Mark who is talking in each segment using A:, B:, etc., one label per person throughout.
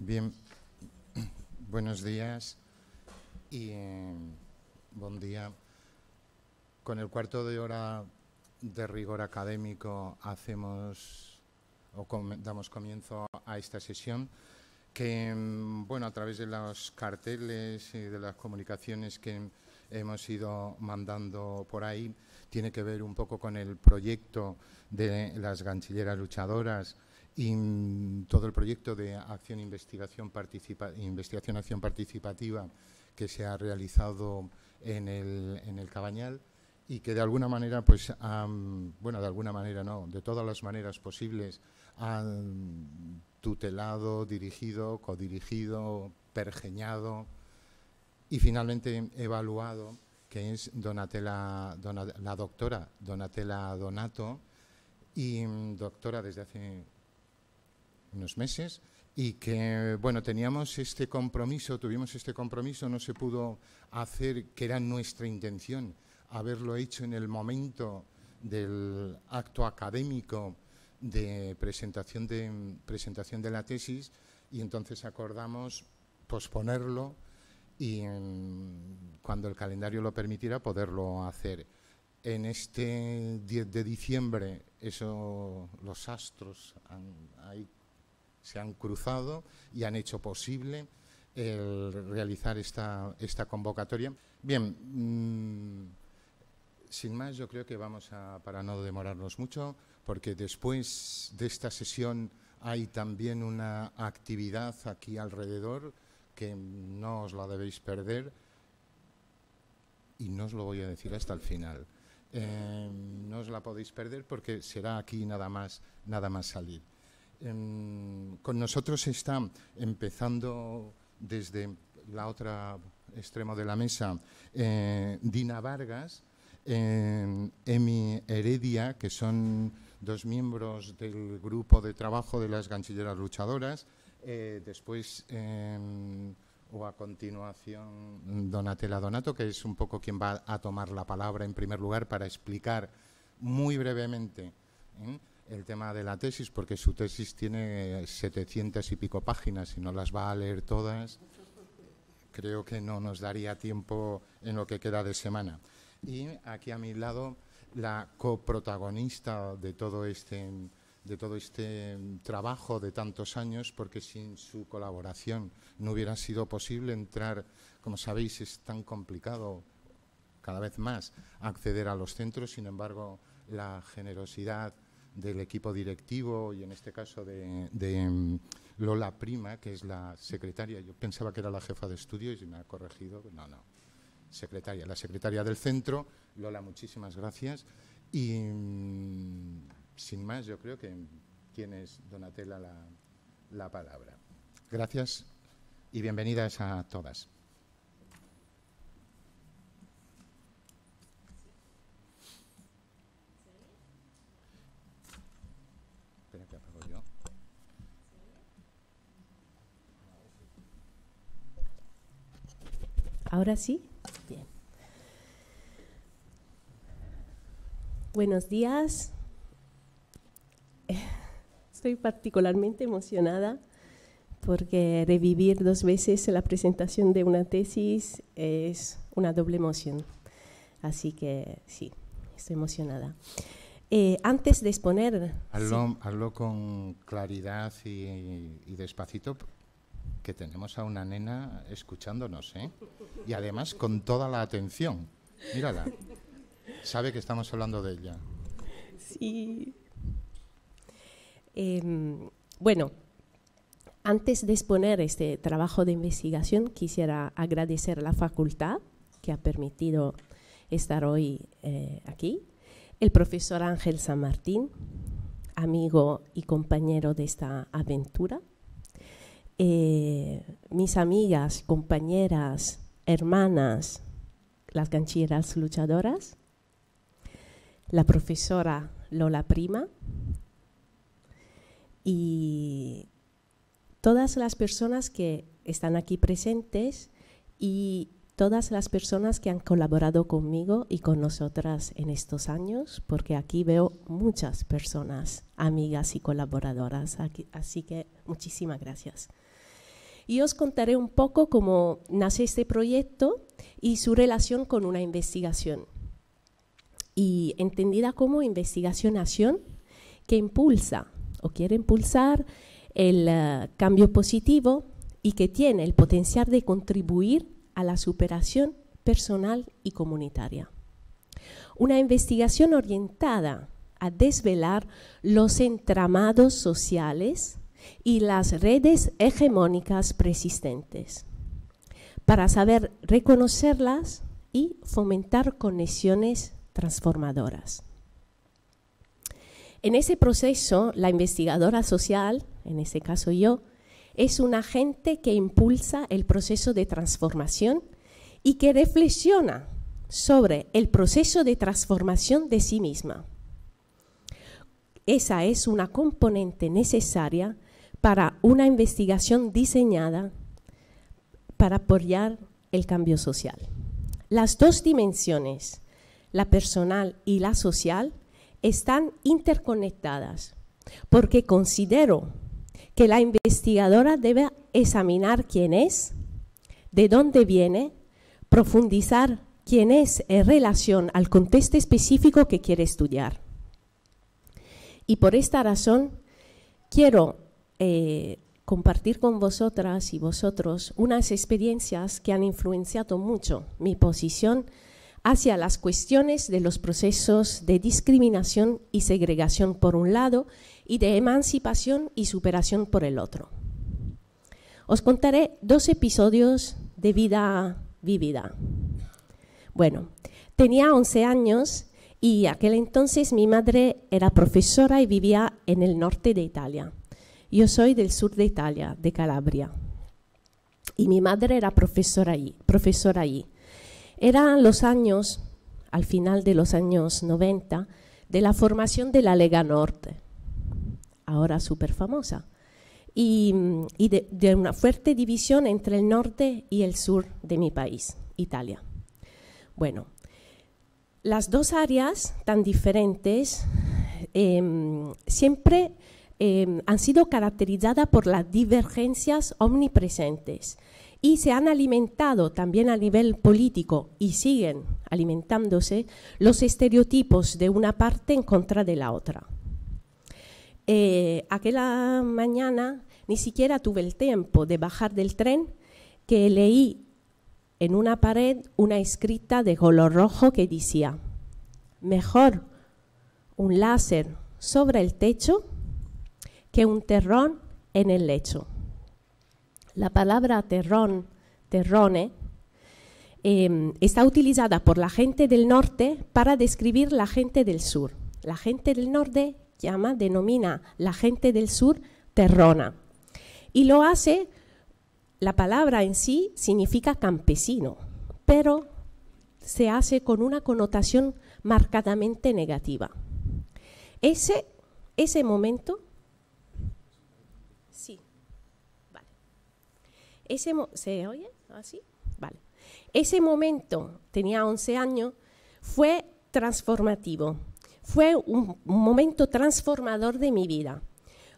A: Bien, buenos días y eh, buen día. Con el cuarto de hora de rigor académico hacemos o damos comienzo a esta sesión que, mm, bueno, a través de los carteles y de las comunicaciones que hemos ido mandando por ahí, tiene que ver un poco con el proyecto de las ganchilleras luchadoras, y todo el proyecto de acción investigación investigación acción participativa que se ha realizado en el, en el Cabañal y que de alguna manera, pues, bueno, de alguna manera no, de todas las maneras posibles han tutelado, dirigido, codirigido, pergeñado y finalmente evaluado, que es Donatella, la doctora Donatella Donato, y doctora desde hace unos meses, y que, bueno, teníamos este compromiso, tuvimos este compromiso, no se pudo hacer, que era nuestra intención, haberlo hecho en el momento del acto académico de presentación de, presentación de la tesis, y entonces acordamos posponerlo y em, cuando el calendario lo permitiera poderlo hacer. En este 10 de diciembre, eso los astros han, hay se han cruzado y han hecho posible el realizar esta, esta convocatoria. Bien, mm, sin más, yo creo que vamos a, para no demorarnos mucho, porque después de esta sesión hay también una actividad aquí alrededor que no os la debéis perder y no os lo voy a decir hasta el final. Eh, no os la podéis perder porque será aquí nada más, nada más salir. Em, con nosotros está empezando desde la otra extremo de la mesa eh, Dina Vargas, em, Emi Heredia, que son dos miembros del grupo de trabajo de las ganchilleras luchadoras. Eh, después, em, o a continuación, Donatella Donato, que es un poco quien va a tomar la palabra en primer lugar para explicar muy brevemente. ¿eh? el tema de la tesis, porque su tesis tiene 700 y pico páginas y no las va a leer todas. Creo que no nos daría tiempo en lo que queda de semana. Y aquí a mi lado, la coprotagonista de todo este, de todo este trabajo de tantos años, porque sin su colaboración no hubiera sido posible entrar, como sabéis, es tan complicado cada vez más acceder a los centros, sin embargo, la generosidad del equipo directivo y en este caso de, mm, Lola Prima, que es la secretaria. Yo pensaba que era la jefa de estudio y me ha corregido. No, no. Secretaria, la secretaria del centro. Lola, muchísimas gracias. Y mm, sin más, yo creo que tienes, Donatella, la palabra. Gracias y bienvenidas a todas.
B: ¿Ahora sí? Buenos días. Estoy particularmente emocionada porque revivir dos veces la presentación de una tesis es una doble emoción. Así que sí, estoy emocionada. Eh, antes de exponer...
A: Hablo con claridad y, y despacito que tenemos a una nena escuchándonos, ¿eh? Y además con toda la atención. Mírala. Sabe que estamos hablando de ella.
B: Sí. Em, bueno, antes de exponer este trabajo de investigación, quisiera agradecer a la facultad que ha permitido estar hoy eh, aquí, el profesor Ángel San Martín, amigo y compañero de esta aventura eh, mis amigas, compañeras, hermanas, las gancheras luchadoras, la profesora Lola Prima y todas las personas que están aquí presentes y todas las personas que han colaborado conmigo y con nosotras en estos años, porque aquí veo muchas personas, amigas y colaboradoras, así que muchísimas gracias y os contaré un poco cómo nace este proyecto y su relación con una investigación. Y entendida como investigación-acción que impulsa o quiere impulsar el eh, cambio positivo y que tiene el potencial de contribuir a la superación personal y comunitaria. Una investigación orientada a desvelar los entramados sociales y las redes hegemónicas persistentes, para saber reconocerlas y fomentar conexiones transformadoras. En ese proceso, la investigadora social, en este caso yo, es un agente que impulsa el proceso de transformación y que reflexiona sobre el proceso de transformación de sí misma. Esa es una componente necesaria para una investigación diseñada para apoyar el cambio social. Las dos dimensiones, la personal y la social, están interconectadas porque considero que la investigadora debe examinar quién es, de dónde viene, profundizar quién es en relación al contexto específico que quiere estudiar. Y por esta razón, quiero eh, compartir con vosotras y vosotros unas experiencias que han influenciado mucho mi posición hacia las cuestiones de los procesos de discriminación y segregación por un lado y de emancipación y superación por el otro. Os contaré dos episodios de vida vivida. Bueno, tenía 11 años y aquel entonces mi madre era profesora y vivía en el norte de Italia, yo soy del sur de Italia, de Calabria, y mi madre era profesora allí. Profesora allí. Eran los años, al final de los años 90, de la formación de la Lega Norte, ahora súper famosa, y, de, una fuerte división entre el norte y el sur de mi país, Italia. Bueno, las dos áreas tan diferentes em, siempre Em, han sido caracterizadas por las divergencias omnipresentes y se han alimentado también a nivel político y siguen alimentándose los estereotipos de una parte en contra de la otra. Eh, aquella mañana ni siquiera tuve el tiempo de bajar del tren que leí en una pared una escrita de color rojo que decía, mejor un láser sobre el techo que un terrón en el lecho. La palabra terrón, terrone, em, está utilizada por la gente del norte para describir la gente del sur. La gente del norte llama, denomina la gente del sur terrona. Y lo hace, la palabra en sí significa campesino, pero se hace con una connotación marcadamente negativa. Ese, ese momento Sí. Vale. Ese ¿Se oye así? Vale. Ese momento, tenía 11 años, fue transformativo. Fue un momento transformador de mi vida,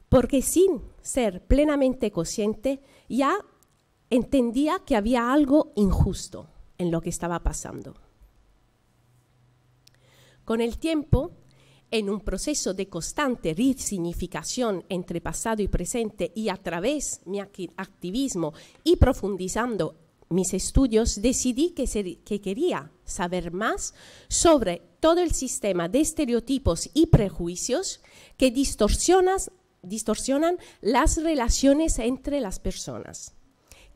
B: porque sin ser plenamente consciente ya entendía que había algo injusto en lo que estaba pasando. Con el tiempo en un proceso de constante resignificación entre pasado y presente y a través mi activismo y profundizando mis estudios, decidí que, que, quería saber más sobre todo el sistema de estereotipos y prejuicios que distorsionan las relaciones entre las personas,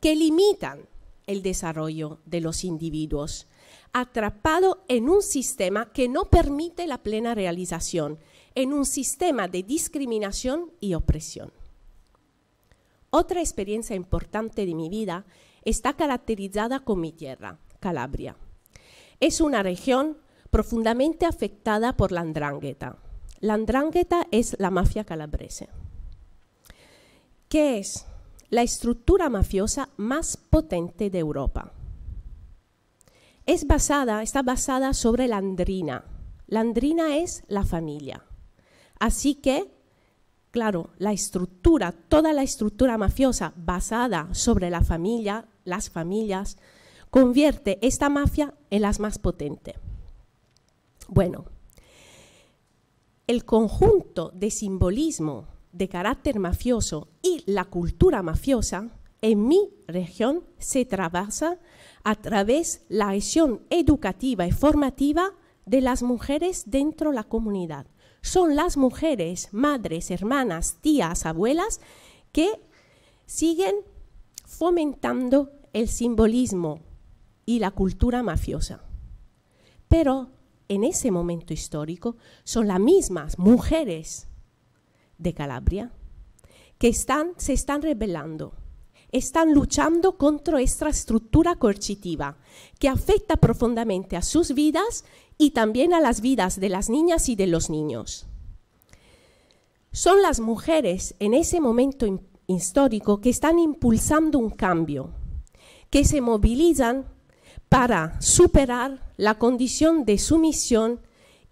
B: que limitan el desarrollo de los individuos, atrapado en un sistema que no permite la plena realización, en un sistema de discriminación y opresión. Otra experiencia importante de mi vida está caracterizada con mi tierra, Calabria. Es una región profundamente afectada por la andrangheta. La andrángueta es la mafia calabrese, que es la estructura mafiosa más potente de Europa es basada, está basada sobre la andrina. La andrina es la familia. Así que, claro, la estructura, toda la estructura mafiosa basada sobre la familia, las familias, convierte esta mafia en las más potente. Bueno, el conjunto de simbolismo de carácter mafioso y la cultura mafiosa en mi región se trabaja a través la acción educativa y formativa de las mujeres dentro de la comunidad. Son las mujeres, madres, hermanas, tías, abuelas, que siguen fomentando el simbolismo y la cultura mafiosa. Pero en ese momento histórico son las mismas mujeres de Calabria que se están rebelando están luchando contra esta estructura coercitiva que afecta profundamente a sus vidas y también a las vidas de las niñas y de los niños. Son las mujeres en ese momento histórico que están impulsando un cambio, que se movilizan para superar la condición de sumisión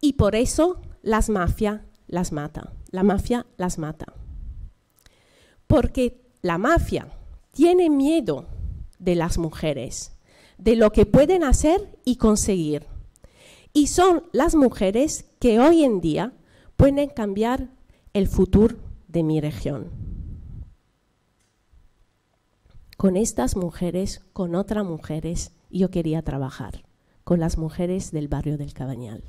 B: y por eso las mafias las mata. La mafia las mata. Porque la mafia tiene miedo de las mujeres, de lo que pueden hacer y conseguir. Y son las mujeres que hoy en día pueden cambiar el futuro de mi región. Con estas mujeres, con otras mujeres, yo quería trabajar, con las mujeres del barrio del Cabañal.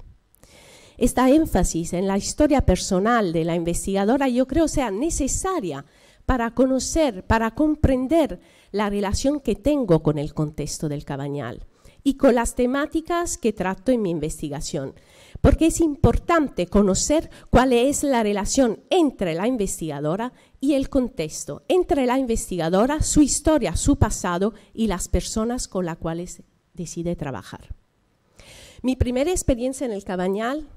B: Esta énfasis en la historia personal de la investigadora yo creo sea necesaria para conocer, para comprender la relación que tengo con el contexto del cabañal y con las temáticas que trato en mi investigación, porque es importante conocer cuál es la relación entre la investigadora y el contexto, entre la investigadora, su historia, su pasado y las personas con las cuales decide trabajar. Mi primera experiencia en el Cabañal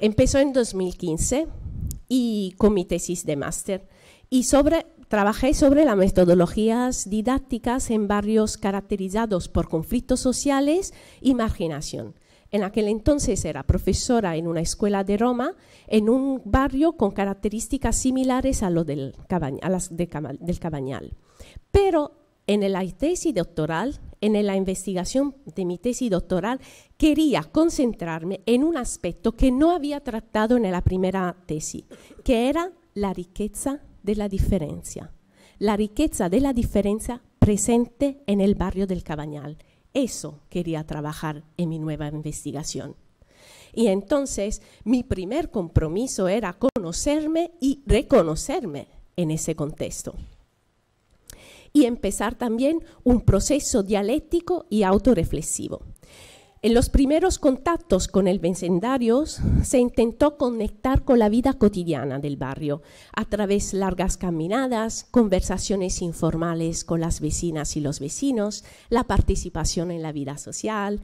B: empezó en 2015 y con mi tesis de máster y sobre, trabajé sobre las metodologías didácticas en barrios caracterizados por conflictos sociales y marginación. En aquel entonces era profesora en una escuela de Roma, en un barrio con características similares a, lo del las del Cabañal. Pero en la tesis doctoral, en la investigación de mi tesis doctoral, quería concentrarme en un aspecto que no había tratado en la primera tesis, que era la riqueza de la diferencia, la riqueza de la diferencia presente en el barrio del Cabañal. Eso quería trabajar en mi nueva investigación. Y entonces mi primer compromiso era conocerme y reconocerme en ese contexto. Y empezar también un proceso dialéctico y autorreflexivo. En los primeros contactos con el vecindario se intentó conectar con la vida cotidiana del barrio a través de largas caminadas, conversaciones informales con las vecinas y los vecinos, la participación en la vida social,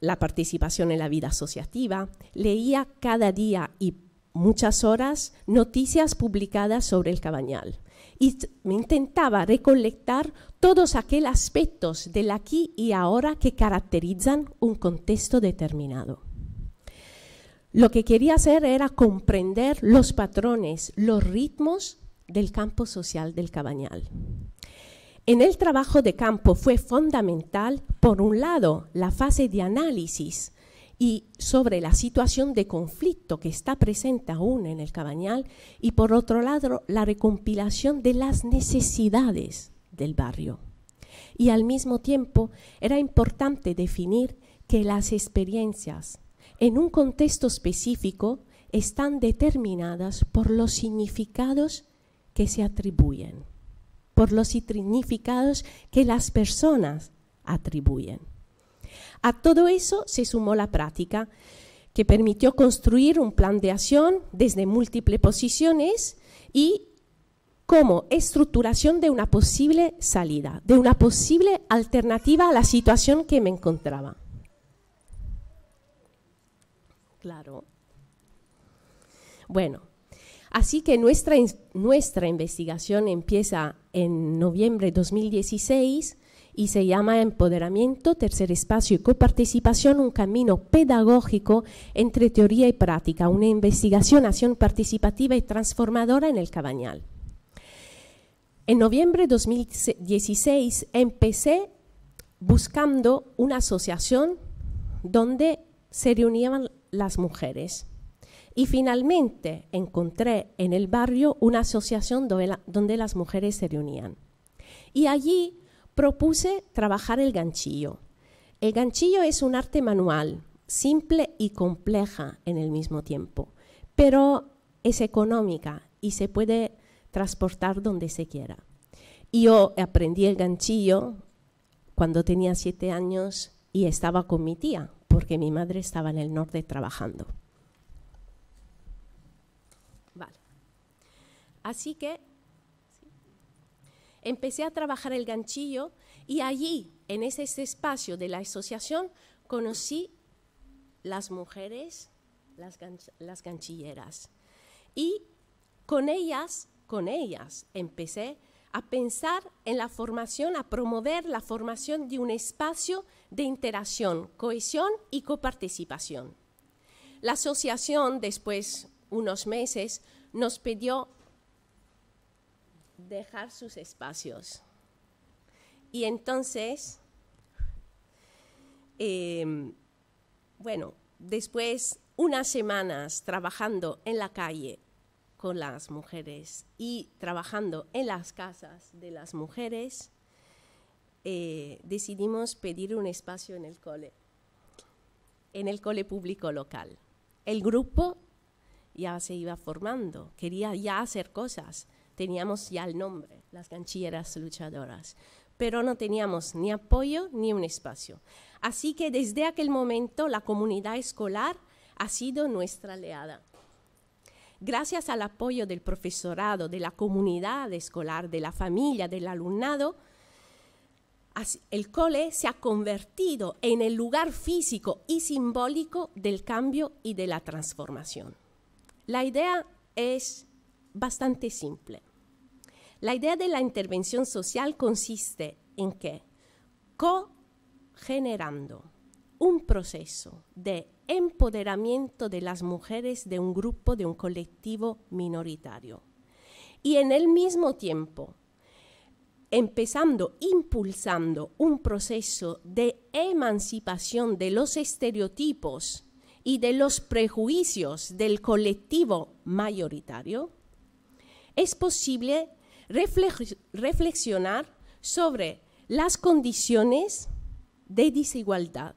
B: la participación en la vida asociativa. Leía cada día y muchas horas noticias publicadas sobre el cabañal y me intentaba recolectar todos aquellos aspectos del aquí y ahora que caracterizan un contexto determinado. Lo que quería hacer era comprender los patrones, los ritmos del campo social del Cabañal. En el trabajo de campo fue fundamental, por un lado, la fase de análisis y sobre la situación de conflicto que está presente aún en el Cabañal y por otro lado la recompilación de las necesidades del barrio. Y al mismo tiempo era importante definir que las experiencias en un contexto específico están determinadas por los significados que se atribuyen, por los significados que las personas atribuyen. A todo eso se sumó la práctica, que permitió construir un plan de acción desde múltiples posiciones y como estructuración de una posible salida, de una posible alternativa a la situación que me encontraba. Claro. Bueno, así que nuestra, nuestra investigación empieza en noviembre de 2016 y se llama Empoderamiento, Tercer Espacio y Coparticipación, un camino pedagógico entre teoría y práctica, una investigación, acción participativa y transformadora en el Cabañal. En noviembre de 2016 empecé buscando una asociación donde se reunían las mujeres. Y finalmente encontré en el barrio una asociación donde, donde, las mujeres se reunían. Y allí propuse trabajar el ganchillo. El ganchillo es un arte manual, simple y compleja en el mismo tiempo, pero es económica y se puede transportar donde se quiera. Yo aprendí el ganchillo cuando tenía siete años y estaba con mi tía, porque mi madre estaba en el norte trabajando. Vale. Así que empecé a trabajar el ganchillo y allí, en ese, espacio de la asociación, conocí las mujeres, las, las ganchilleras. Y con ellas, con ellas, empecé a pensar en la formación, a promover la formación de un espacio de interacción, cohesión y coparticipación. La asociación, después unos meses, nos pidió dejar sus espacios. Y entonces, em, bueno, después unas semanas trabajando en la calle con las mujeres y trabajando en las casas de las mujeres, eh, decidimos pedir un espacio en el cole, en el cole público local. El grupo ya se iba formando, quería ya hacer cosas teníamos ya el nombre, las ganchilleras luchadoras, pero no teníamos ni apoyo ni un espacio. Así que desde aquel momento la comunidad escolar ha sido nuestra aliada. Gracias al apoyo del profesorado, de la comunidad escolar, de la familia, del alumnado, el cole se ha convertido en el lugar físico y simbólico del cambio y de la transformación. La idea es bastante simple. La idea de la intervención social consiste en que co-generando un proceso de empoderamiento de las mujeres de un grupo, de un colectivo minoritario. Y en el mismo tiempo, empezando, impulsando un proceso de emancipación de los estereotipos y de los prejuicios del colectivo mayoritario, es posible reflexionar sobre las condiciones de desigualdad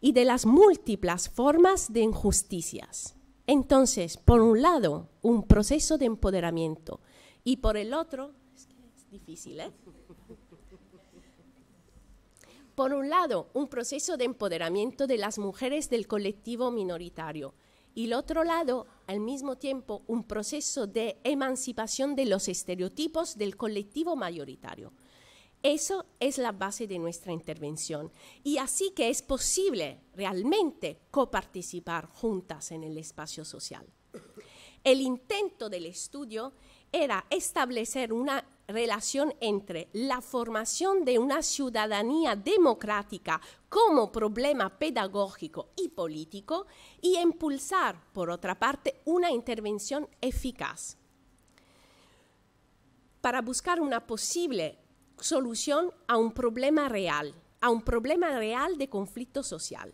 B: y de las múltiples formas de injusticias. Entonces, por un lado, un proceso de empoderamiento y por el otro, es, difícil, ¿eh? Por un lado, un proceso de empoderamiento de las mujeres del colectivo minoritario y el otro lado, al mismo tiempo un proceso de emancipación de los estereotipos del colectivo mayoritario. Eso es la base de nuestra intervención. Y así que es posible realmente coparticipar juntas en el espacio social. El intento del estudio era establecer una relación entre la formación de una ciudadanía democrática como problema pedagógico y político y impulsar, por otra parte, una intervención eficaz. Para buscar una posible solución a un problema real, a un problema real de conflicto social.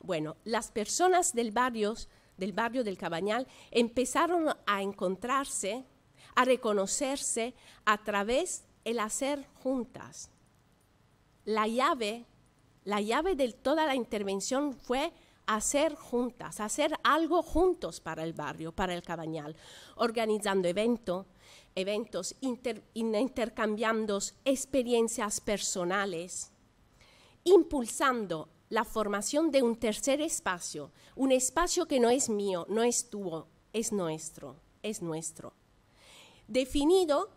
B: Bueno, las personas del barrio, del barrio del Cabañal empezaron a encontrarse a reconocerse a través el hacer juntas. La llave, la llave de toda la intervención fue hacer juntas, hacer algo juntos para el barrio, para el cabañal, organizando evento, eventos, intercambiando experiencias personales, impulsando la formación de un tercer espacio, un espacio que no es mío, no es tuyo, es nuestro, es nuestro definido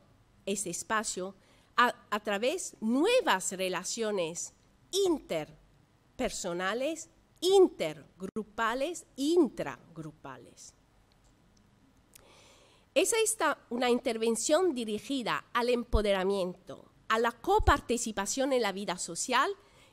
B: ese espacio a, través nuevas relaciones interpersonales, intergrupales, intragrupales. Esa es una intervención dirigida al empoderamiento, a la coparticipación en la vida social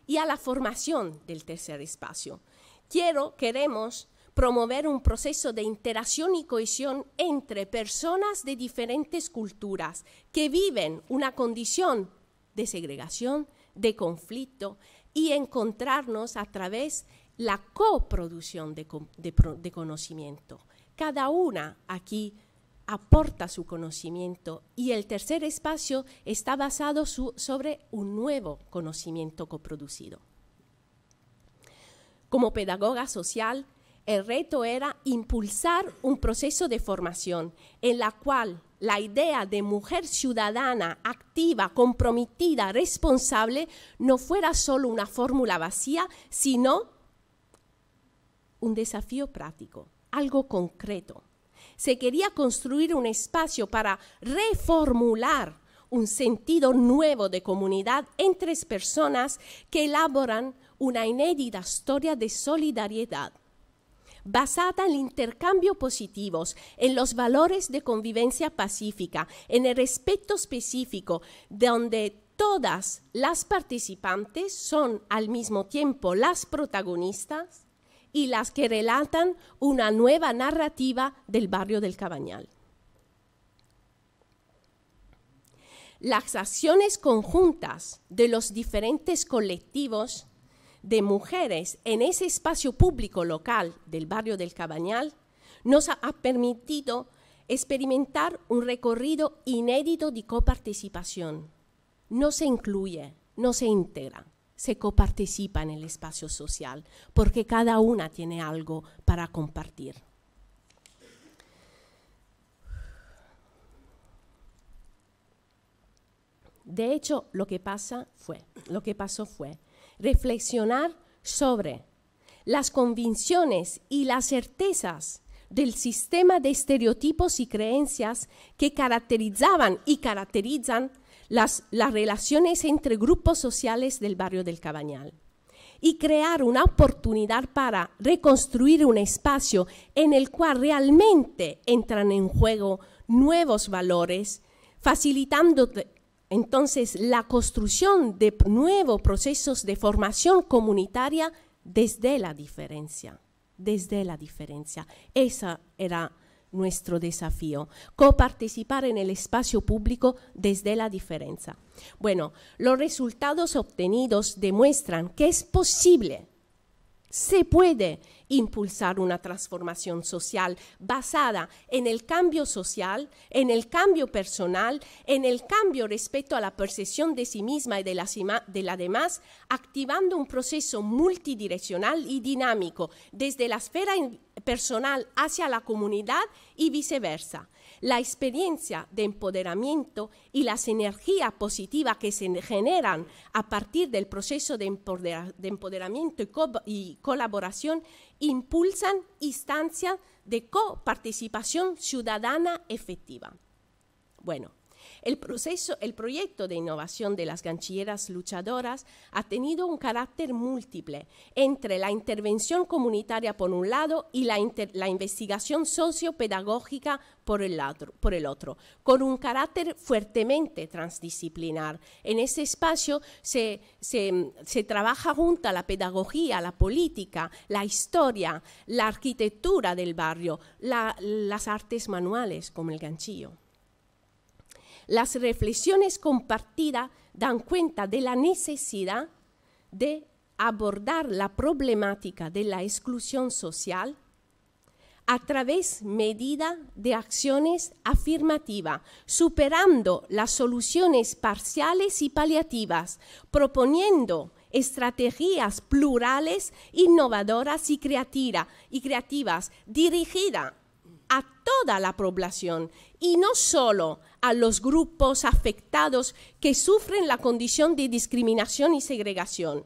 B: y a la formación del tercer espacio. Quiero, queremos promover un proceso de interacción y cohesión entre personas de diferentes culturas que viven una condición de segregación, de conflicto y encontrarnos a través la coproducción de, conocimiento. Cada una aquí aporta su conocimiento y el tercer espacio está basado sobre un nuevo conocimiento coproducido. Como pedagoga social, el reto era impulsar un proceso de formación en la cual la idea de mujer ciudadana, activa, comprometida, responsable, no fuera solo una fórmula vacía, sino un desafío práctico, algo concreto. Se quería construir un espacio para reformular un sentido nuevo de comunidad entre personas que elaboran una inédita historia de solidaridad basada en intercambio positivos, en los valores de convivencia pacífica, en el respeto específico, donde todas las participantes son al mismo tiempo las protagonistas y las que relatan una nueva narrativa del barrio del Cabañal. Las acciones conjuntas de los diferentes colectivos de mujeres en ese espacio público local del barrio del Cabañal nos ha permitido experimentar un recorrido inédito de coparticipación. No se incluye, no se integra, se coparticipa en el espacio social porque cada una tiene algo para compartir. De hecho, lo que pasa fue, lo que pasó fue reflexionar sobre las convicciones y las certezas del sistema de estereotipos y creencias que caracterizaban y caracterizan las, las relaciones entre grupos sociales del barrio del Cabañal y crear una oportunidad para reconstruir un espacio en el cual realmente entran en juego nuevos valores, facilitando entonces, la construcción de nuevos procesos de formación comunitaria desde la diferencia, desde la diferencia. Ese era nuestro desafío, coparticipar en el espacio público desde la diferencia. Bueno, los resultados obtenidos demuestran que es posible se puede impulsar una transformación social basada en el cambio social, en el cambio personal, en el cambio respecto a la percepción de sí misma y de de la demás, activando un proceso multidireccional y dinámico desde la esfera personal hacia la comunidad y viceversa la experiencia de empoderamiento y las energías positivas que se generan a partir del proceso de, empoderamiento y, y, colaboración impulsan instancias de coparticipación ciudadana efectiva. Bueno, el, proyecto de innovación de las ganchilleras luchadoras ha tenido un carácter múltiple entre la intervención comunitaria por un lado y la, investigación sociopedagógica por el, otro, con un carácter fuertemente transdisciplinar. En ese espacio se, trabaja junta la pedagogía, la política, la historia, la arquitectura del barrio, las artes manuales como el ganchillo. Las reflexiones compartidas dan cuenta de la necesidad de abordar la problemática de la exclusión social a través medida de acciones afirmativas, superando las soluciones parciales y paliativas, proponiendo estrategias plurales, innovadoras y, creativas, dirigidas a toda la población y no solo a los grupos afectados que sufren la condición de discriminación y segregación.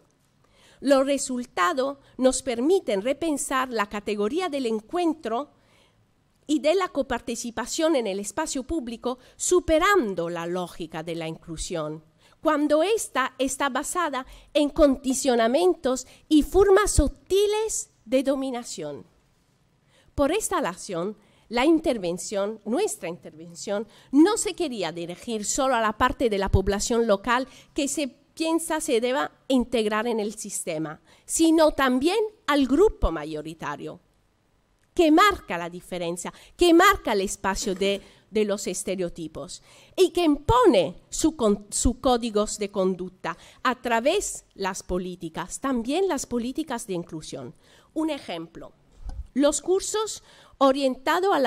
B: Los resultados nos permiten repensar la categoría del encuentro y de la coparticipación en el espacio público superando la lógica de la inclusión, cuando ésta está basada en condicionamientos y formas sutiles de dominación. Por esta acción, la intervención, nuestra intervención, no se quería dirigir solo a la parte de la población local que se piensa se deba integrar en el sistema, sino también al grupo mayoritario, que marca la diferencia, que marca el espacio de, los estereotipos y que impone sus códigos de conducta a través las políticas, también las políticas de inclusión. Un ejemplo, los cursos orientado a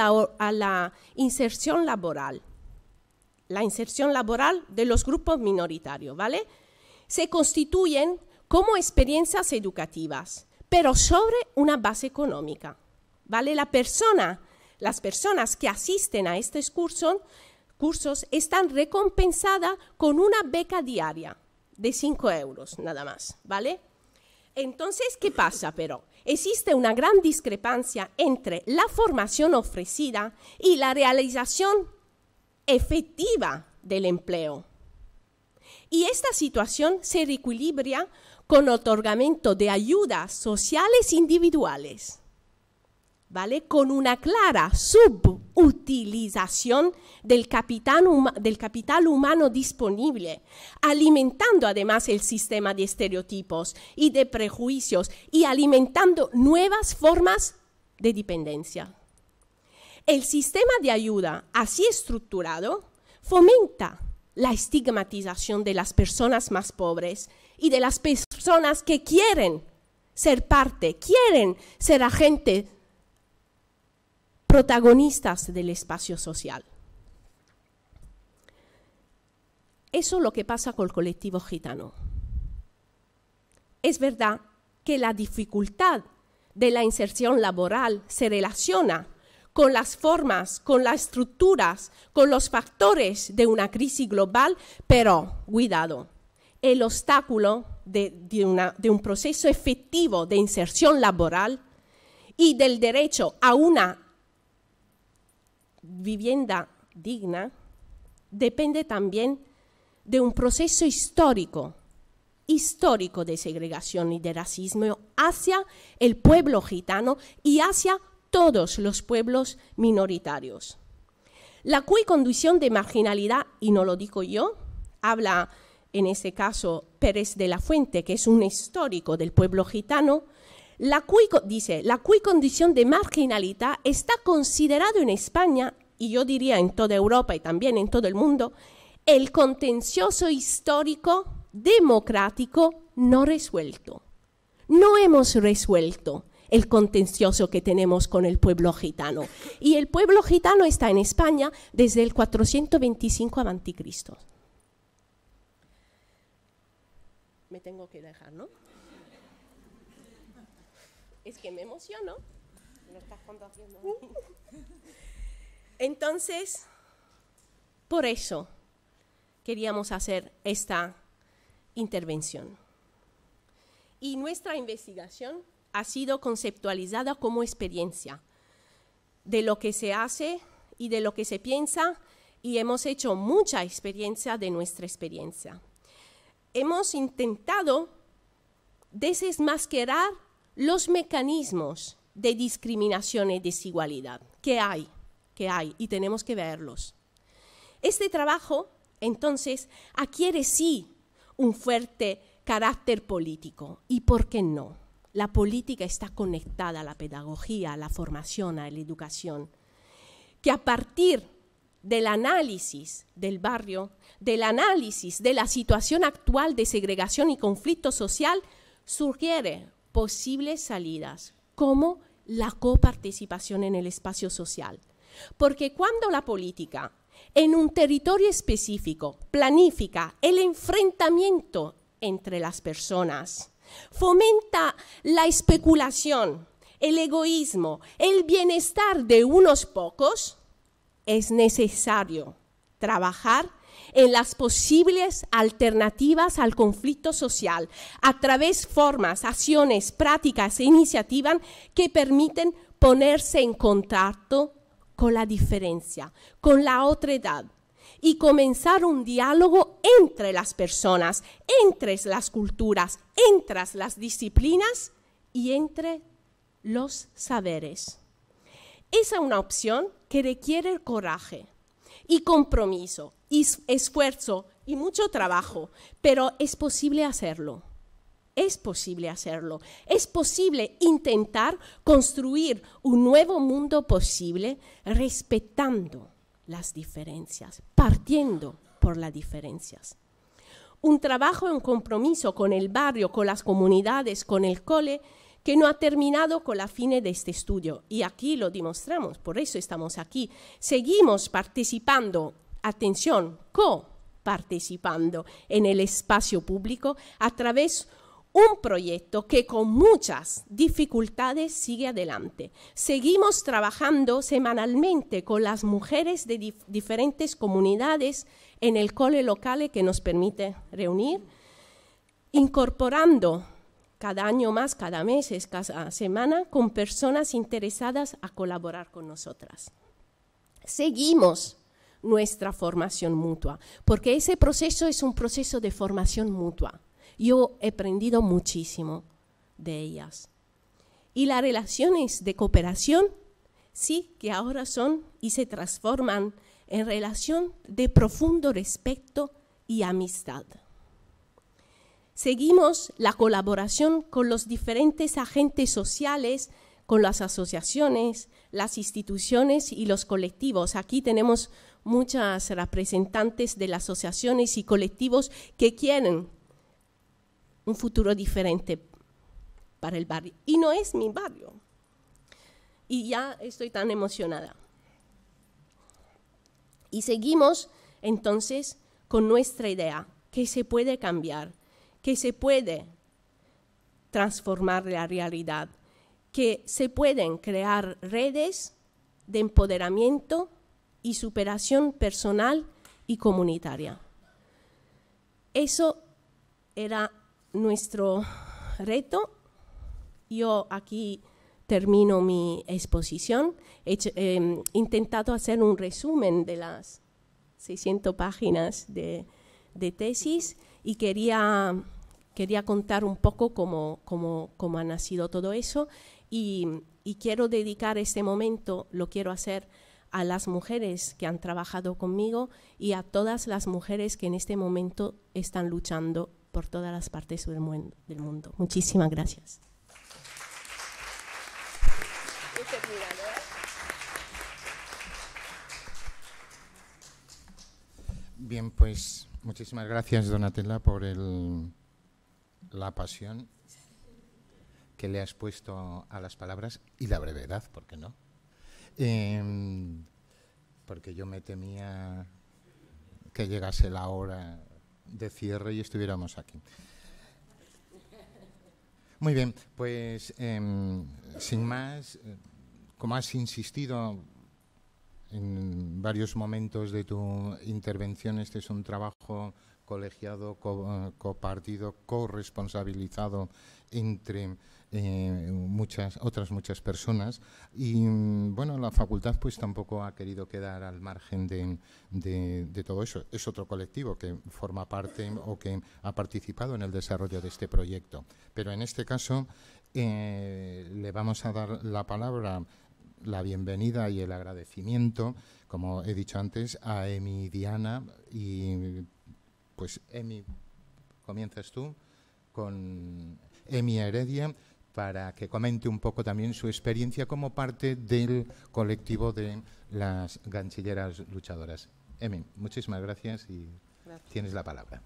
B: la, inserción laboral, la inserción laboral de los grupos minoritarios, ¿vale? Se constituyen como experiencias educativas, pero sobre una base económica, ¿vale? La persona, las personas que asisten a estos cursos, cursos están recompensadas con una beca diaria de 5 euros nada más, ¿vale? Entonces, ¿qué pasa pero? existe una gran discrepancia entre la formación ofrecida y la realización efectiva del empleo. Y esta situación se reequilibra con otorgamiento de ayudas sociales individuales con una clara subutilización del capital, del capital humano disponible, alimentando además el sistema de estereotipos y de prejuicios y alimentando nuevas formas de dependencia. El sistema de ayuda así estructurado fomenta la estigmatización de las personas más pobres y de las personas que quieren ser parte, quieren ser agentes protagonistas del espacio social. Eso es lo que pasa con el colectivo gitano. Es verdad que la dificultad de la inserción laboral se relaciona con las formas, con las estructuras, con los factores de una crisis global, pero cuidado, el obstáculo de, un proceso efectivo de inserción laboral y del derecho a una vivienda digna depende también de un proceso histórico, histórico de segregación y de racismo hacia el pueblo gitano y hacia todos los pueblos minoritarios. La cuy condición de marginalidad, y no lo digo yo, habla en este caso Pérez de la Fuente, que es un histórico del pueblo gitano, la cui, dice, la condición de marginalidad está considerado en España, y yo diría en toda Europa y también en todo el mundo, el contencioso histórico democrático no resuelto. No hemos resuelto el contencioso que tenemos con el pueblo gitano. Y el pueblo gitano está en España desde el 425 a.C. Me tengo que dejar, ¿no? es que me emociono. Uh. Entonces, por eso queríamos hacer esta intervención. Y nuestra investigación ha sido conceptualizada como experiencia de lo que se hace y de lo que se piensa y hemos hecho mucha experiencia de nuestra experiencia. Hemos intentado desmascarar los mecanismos de discriminación y desigualdad ¿Qué hay, que hay y tenemos que verlos. Este trabajo, entonces, adquiere sí un fuerte carácter político. ¿Y por qué no? La política está conectada a la pedagogía, a la formación, a la educación, que a partir del análisis del barrio, del análisis de la situación actual de segregación y conflicto social, sugiere posibles salidas, como la coparticipación en el espacio social. Porque cuando la política en un territorio específico planifica el enfrentamiento entre las personas, fomenta la especulación, el egoísmo, el bienestar de unos pocos, es necesario trabajar en las posibles alternativas al conflicto social a través de formas, acciones, prácticas e iniciativas que permiten ponerse en contacto con la diferencia, con la otra edad y comenzar un diálogo entre las personas, entre las culturas, entre las disciplinas y entre los saberes. Esa es una opción que requiere el coraje, y compromiso y esfuerzo y mucho trabajo, pero es posible hacerlo. Es posible hacerlo. Es posible intentar construir un nuevo mundo posible respetando las diferencias, partiendo por las diferencias. Un trabajo en compromiso con el barrio, con las comunidades, con el cole, que no ha terminado con la fine de este estudio. Y aquí lo demostramos, por eso estamos aquí. Seguimos participando, atención, co-participando en el espacio público a través de un proyecto que con muchas dificultades sigue adelante. Seguimos trabajando semanalmente con las mujeres de diferentes comunidades en el cole local que nos permite reunir, incorporando cada año más, cada mes, cada semana, con personas interesadas a colaborar con nosotras. Seguimos nuestra formación mutua, porque ese proceso es un proceso de formación mutua. Yo he aprendido muchísimo de ellas. Y las relaciones de cooperación, sí que ahora son y se transforman en relación de profundo respeto y amistad. Seguimos la colaboración con los diferentes agentes sociales, con las asociaciones, las instituciones y los colectivos. Aquí tenemos muchas representantes de las asociaciones y colectivos que quieren un futuro diferente para el barrio. Y no es mi barrio. Y ya estoy tan emocionada. Y seguimos entonces con nuestra idea, que se puede cambiar, que se puede transformar la realidad, que se pueden crear redes de empoderamiento y superación personal y comunitaria. Eso era nuestro reto. Yo aquí termino mi exposición. He eh, intentado hacer un resumen de las 600 páginas de tesis y quería quería contar un poco cómo, ha nacido todo eso y, quiero dedicar este momento, lo quiero hacer a las mujeres que han trabajado conmigo y a todas las mujeres que en este momento están luchando por todas las partes del mundo. Del mundo. Muchísimas gracias.
A: Bien, pues muchísimas gracias, Donatella, por el, la pasión que le has puesto a las palabras y la brevedad, ¿por qué no? Em, porque yo me temía que llegase la hora de cierre y estuviéramos aquí. Muy bien, pues em, sin más, eh, como has insistido en varios momentos de tu intervención, este es un trabajo colegiado, co eh, copartido, corresponsabilizado entre eh, muchas otras muchas personas y mm, bueno la facultad pues tampoco ha querido quedar al margen de, todo eso es otro colectivo que forma parte o que ha participado en el desarrollo de este proyecto pero en este caso eh, le vamos a dar la palabra la bienvenida y el agradecimiento, como he dicho antes, a Emi Diana y pues Emi, comienzas tú con Emi Heredia para que comente un poco también su experiencia como parte del colectivo de las ganchilleras luchadoras. Emi, muchísimas gracias y tienes la palabra.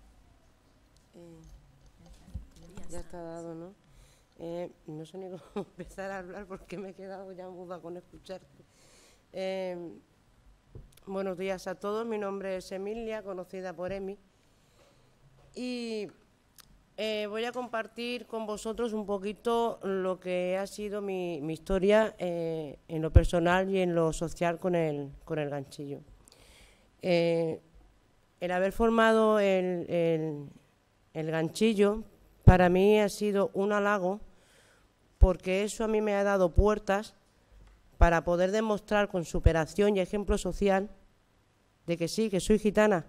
C: Eh, ya está dado, ¿no? Eh, no sé ni cómo empezar a hablar porque me he quedado ya muda con escucharte. Eh, buenos días a todos, mi nombre es Emilia, conocida por Emi y eh, voy a compartir con vosotros un poquito lo que ha sido mi, historia eh, en lo personal y en lo social con el, con el ganchillo. Eh, el haber formado el, ganchillo para mí ha sido un halago porque eso a mí me ha dado puertas para poder demostrar con superación y ejemplo social de que sí, que soy gitana,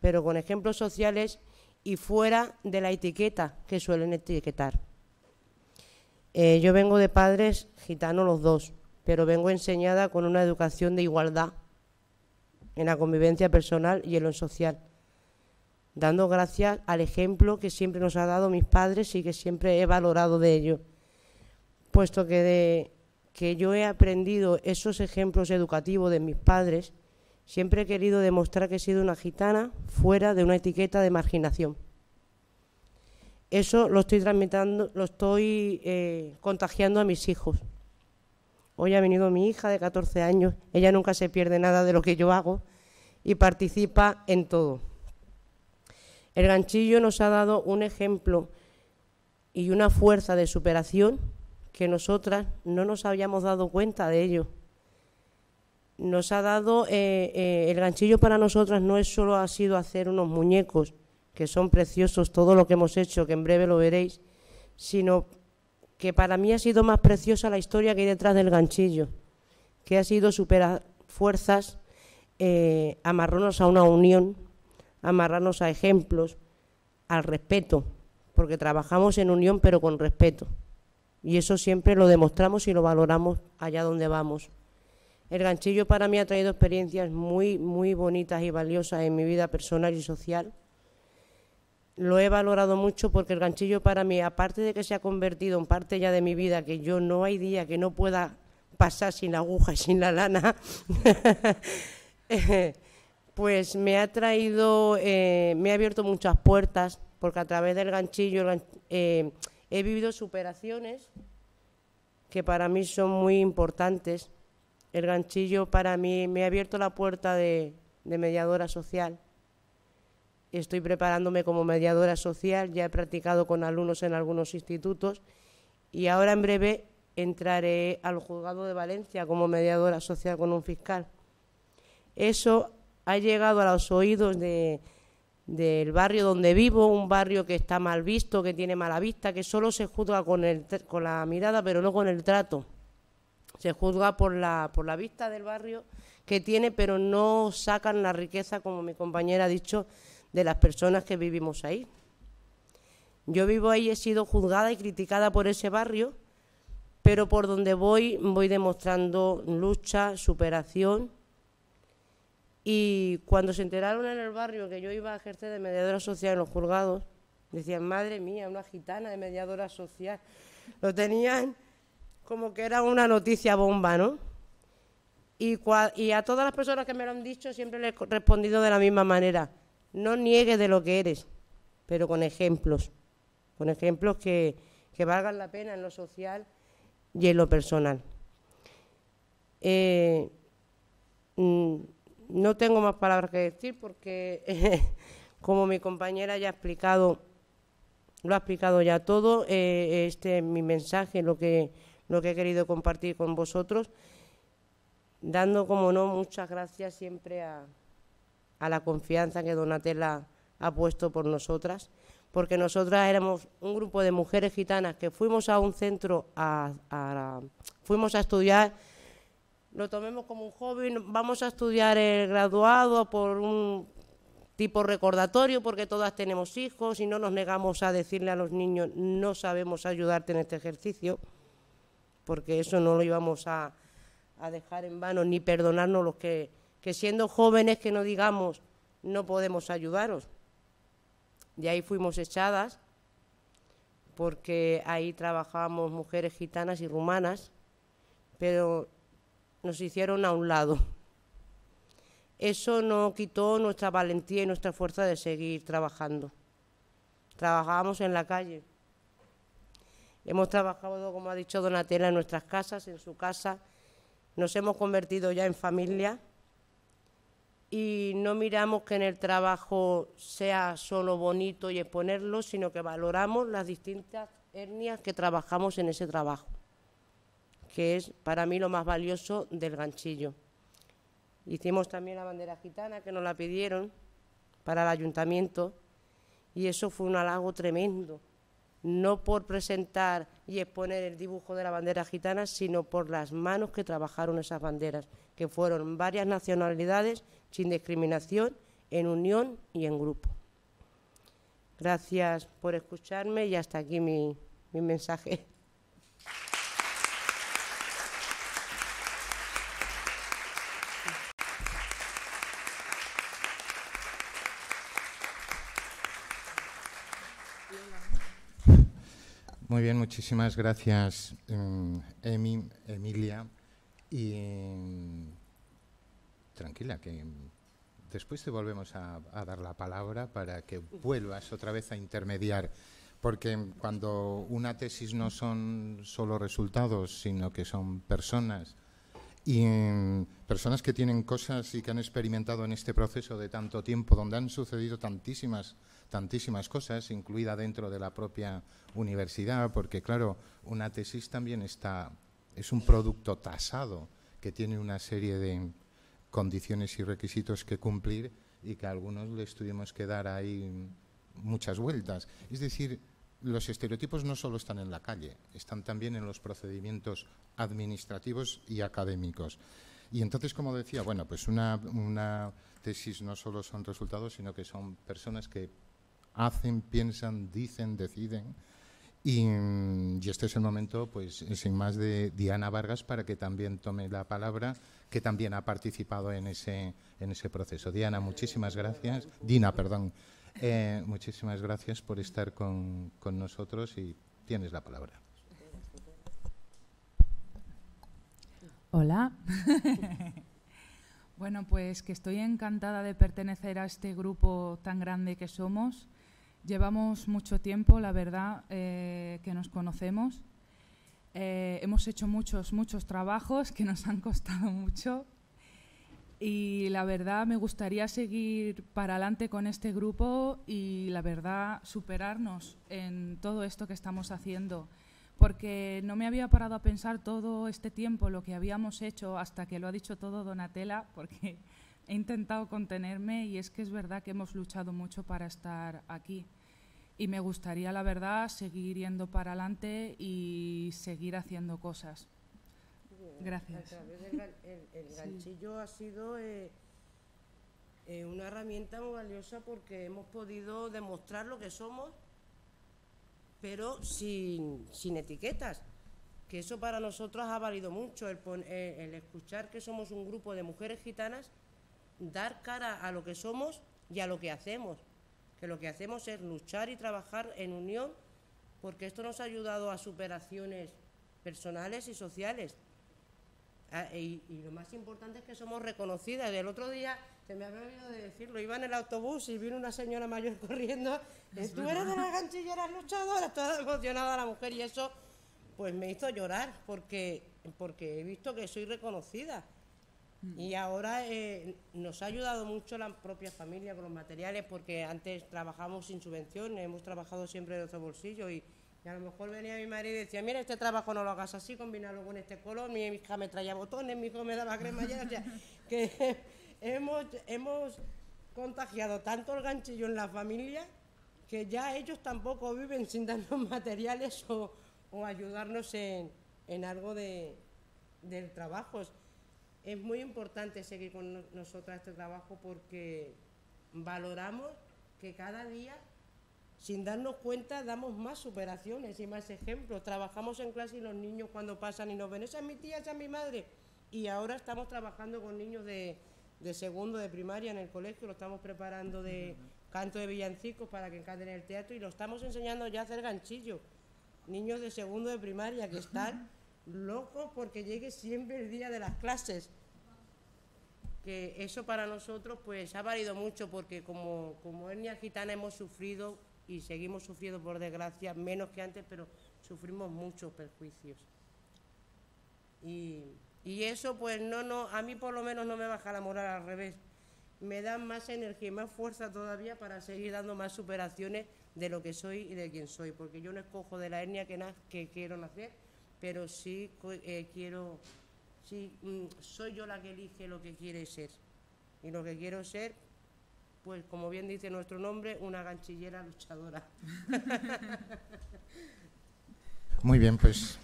C: pero con ejemplos sociales y fuera de la etiqueta que suelen etiquetar. Eh, yo vengo de padres gitanos los dos, pero vengo enseñada con una educación de igualdad en la convivencia personal y en lo social, dando gracias al ejemplo que siempre nos ha dado mis padres y que siempre he valorado de ellos, puesto que, que yo he aprendido esos ejemplos educativos de mis padres Siempre he querido demostrar que he sido una gitana fuera de una etiqueta de marginación. Eso lo estoy transmitiendo, lo estoy eh, contagiando a mis hijos. Hoy ha venido mi hija de 14 años, ella nunca se pierde nada de lo que yo hago y participa en todo. El ganchillo nos ha dado un ejemplo y una fuerza de superación que nosotras no nos habíamos dado cuenta de ello nos ha dado eh, eh, el ganchillo para nosotras no es solo ha sido hacer unos muñecos que son preciosos todo lo que hemos hecho que en breve lo veréis sino que para mí ha sido más preciosa la historia que hay detrás del ganchillo que ha sido superar fuerzas eh, amarrarnos a una unión amarrarnos a ejemplos al respeto porque trabajamos en unión pero con respeto y eso siempre lo demostramos y lo valoramos allá donde vamos. El ganchillo para mí ha traído experiencias muy, muy bonitas y valiosas en mi vida personal y social. Lo he valorado mucho porque el ganchillo para mí, aparte de que se ha convertido en parte ya de mi vida, que yo no hay día que no pueda pasar sin la aguja y sin la lana, pues me ha traído, eh, me ha abierto muchas puertas, porque a través del ganchillo eh, he vivido superaciones que para mí son muy importantes el ganchillo para mí me ha abierto la puerta de, mediadora social. Estoy preparándome como mediadora social, ya he practicado con alumnos en algunos institutos y ahora en breve entraré al juzgado de Valencia como mediadora social con un fiscal. Eso ha llegado a los oídos del barrio donde vivo, un barrio que está mal visto, que tiene mala vista, que solo se juzga con, con la mirada pero no con el trato se juzga por la, por la vista del barrio que tiene, pero no sacan la riqueza, como mi compañera ha dicho, de las personas que vivimos ahí. Yo vivo ahí, he sido juzgada y criticada por ese barrio, pero por donde voy voy demostrando lucha, superación. Y cuando se enteraron en el barrio que yo iba a ejercer de mediadora social en los juzgados, decían, madre mía, una gitana de mediadora social. Lo tenían como que era una noticia bomba, ¿no? Y, a todas las personas que me lo han dicho siempre les he respondido de la misma manera. No niegues de lo que eres, pero con ejemplos. Con ejemplos que, valgan la pena en lo social y en lo personal. Eh, mm, no tengo más palabras que decir porque, como mi compañera ya ha explicado, lo ha explicado ya todo, eh, este es mi mensaje, lo que lo que he querido compartir con vosotros, dando, como no, muchas gracias siempre a, la confianza que Donatella ha puesto por nosotras, porque nosotras éramos un grupo de mujeres gitanas que fuimos a un centro fuimos a estudiar, lo tomemos como un hobby, vamos a estudiar el graduado por un tipo recordatorio, porque todas tenemos hijos y no nos negamos a decirle a los niños no sabemos ayudarte en este ejercicio porque eso no lo íbamos a, dejar en vano ni perdonarnos los que, siendo jóvenes que no digamos no podemos ayudaros. De ahí fuimos echadas porque ahí trabajábamos mujeres gitanas y rumanas, pero nos hicieron a un lado. Eso no quitó nuestra valentía y nuestra fuerza de seguir trabajando. Trabajábamos en la calle. Hemos trabajado, como ha dicho Donatella, en nuestras casas, en su casa. Nos hemos convertido ya en familia y no miramos que en el trabajo sea solo bonito y exponerlo, sino que valoramos las distintas etnias que trabajamos en ese trabajo, que es para mí lo más valioso del ganchillo. Hicimos también la bandera gitana, que nos la pidieron para el ayuntamiento, y eso fue un halago tremendo, no por presentar y exponer el dibujo de la bandera gitana, sino por las manos que trabajaron esas banderas, que fueron varias nacionalidades sin discriminación, en unión y en grupo. Gracias por escucharme y hasta aquí mi, mi mensaje.
A: Muy bien, muchísimas gracias, em, Emilia. Y em, tranquila, que después te volvemos a, dar la palabra para que vuelvas otra vez a intermediar, porque cuando una tesis no son solo resultados, sino que son personas, y em, personas que tienen cosas y que han experimentado en este proceso de tanto tiempo, donde han sucedido tantísimas tantísimas cosas, incluida dentro de la propia universidad, porque claro, una tesis también está, es un producto tasado que tiene una serie de condiciones y requisitos que cumplir y que a algunos les tuvimos que dar ahí muchas vueltas. Es decir, los estereotipos no solo están en la calle, están también en los procedimientos administrativos y académicos. Y entonces, como decía, bueno, pues una, una, tesis no solo son resultados, sino que son personas que hacen, piensan, dicen, deciden. Mm, y, este es el momento, pues, sin más, de Diana Vargas para que también tome la palabra, que también ha participado en ese, en ese proceso. Diana, muchísimas gracias. Dina, perdón. Eh, muchísimas gracias por estar con, con nosotros y tienes la palabra.
D: Hola. bueno, pues que estoy encantada de pertenecer a este grupo tan grande que somos Llevamos mucho tiempo, la verdad, eh, que nos conocemos. Eh, hemos hecho muchos, muchos trabajos que nos han costado mucho. Y la verdad, me gustaría seguir para adelante con este grupo y la verdad, superarnos en todo esto que estamos haciendo. Porque no me había parado a pensar todo este tiempo lo que habíamos hecho hasta que lo ha dicho todo Donatella, porque he intentado contenerme y es que es verdad que hemos luchado mucho para estar aquí y me gustaría, la verdad, seguir yendo para adelante y seguir haciendo cosas.
C: Gracias. el, ganchillo ha sido eh, eh, una herramienta muy valiosa porque hemos podido demostrar lo que somos, pero sin, etiquetas. Que eso para nosotros ha valido mucho, el, eh, el escuchar que somos un grupo de mujeres gitanas, dar cara a lo que somos y a lo que hacemos que lo que hacemos es luchar y trabajar en unión porque esto nos ha ayudado a superaciones personales y sociales. Ah, y, lo más importante es que somos reconocidas. El otro día se me había olvidado de decirlo, iba en el autobús y vino una señora mayor corriendo, es eh, tú eres de las ganchilleras luchadoras, toda emocionada la mujer y eso pues me hizo llorar porque, porque he visto que soy reconocida y ahora eh, nos ha ayudado mucho la propia familia con los materiales, porque antes trabajamos sin subvenciones, hemos trabajado siempre de otro bolsillo y, a lo mejor venía mi madre y decía, mira, este trabajo no lo hagas así, combínalo con este color, mi hija me traía botones, mi hijo me daba crema llena, o sea, que hemos, contagiado tanto el ganchillo en la familia que ya ellos tampoco viven sin darnos materiales o, ayudarnos en, algo de, del trabajo es muy importante seguir con nosotros este trabajo porque valoramos que cada día, sin darnos cuenta, damos más superaciones y más ejemplos. Trabajamos en clase y los niños cuando pasan y nos ven, esa es mi tía, esa es mi madre. Y ahora estamos trabajando con niños de, segundo, de primaria en el colegio, lo estamos preparando de canto de villancicos para que en el teatro y lo estamos enseñando ya a hacer ganchillo. Niños de segundo, de primaria que están loco porque llegue siempre el día de las clases. Que eso para nosotros pues ha valido mucho porque como, etnia gitana hemos sufrido y seguimos sufriendo por desgracia, menos que antes, pero sufrimos muchos perjuicios. Y, eso pues no, no, a mí por lo menos no me baja la moral al revés. Me da más energía y más fuerza todavía para seguir dando más superaciones de lo que soy y de quién soy, porque yo no escojo de la etnia que, que quiero nacer, pero sí eh, quiero, sí, mm, soy yo la que elige lo que quiere ser. Y lo que quiero ser, pues como bien dice nuestro nombre, una ganchillera luchadora.
A: Muy bien, pues.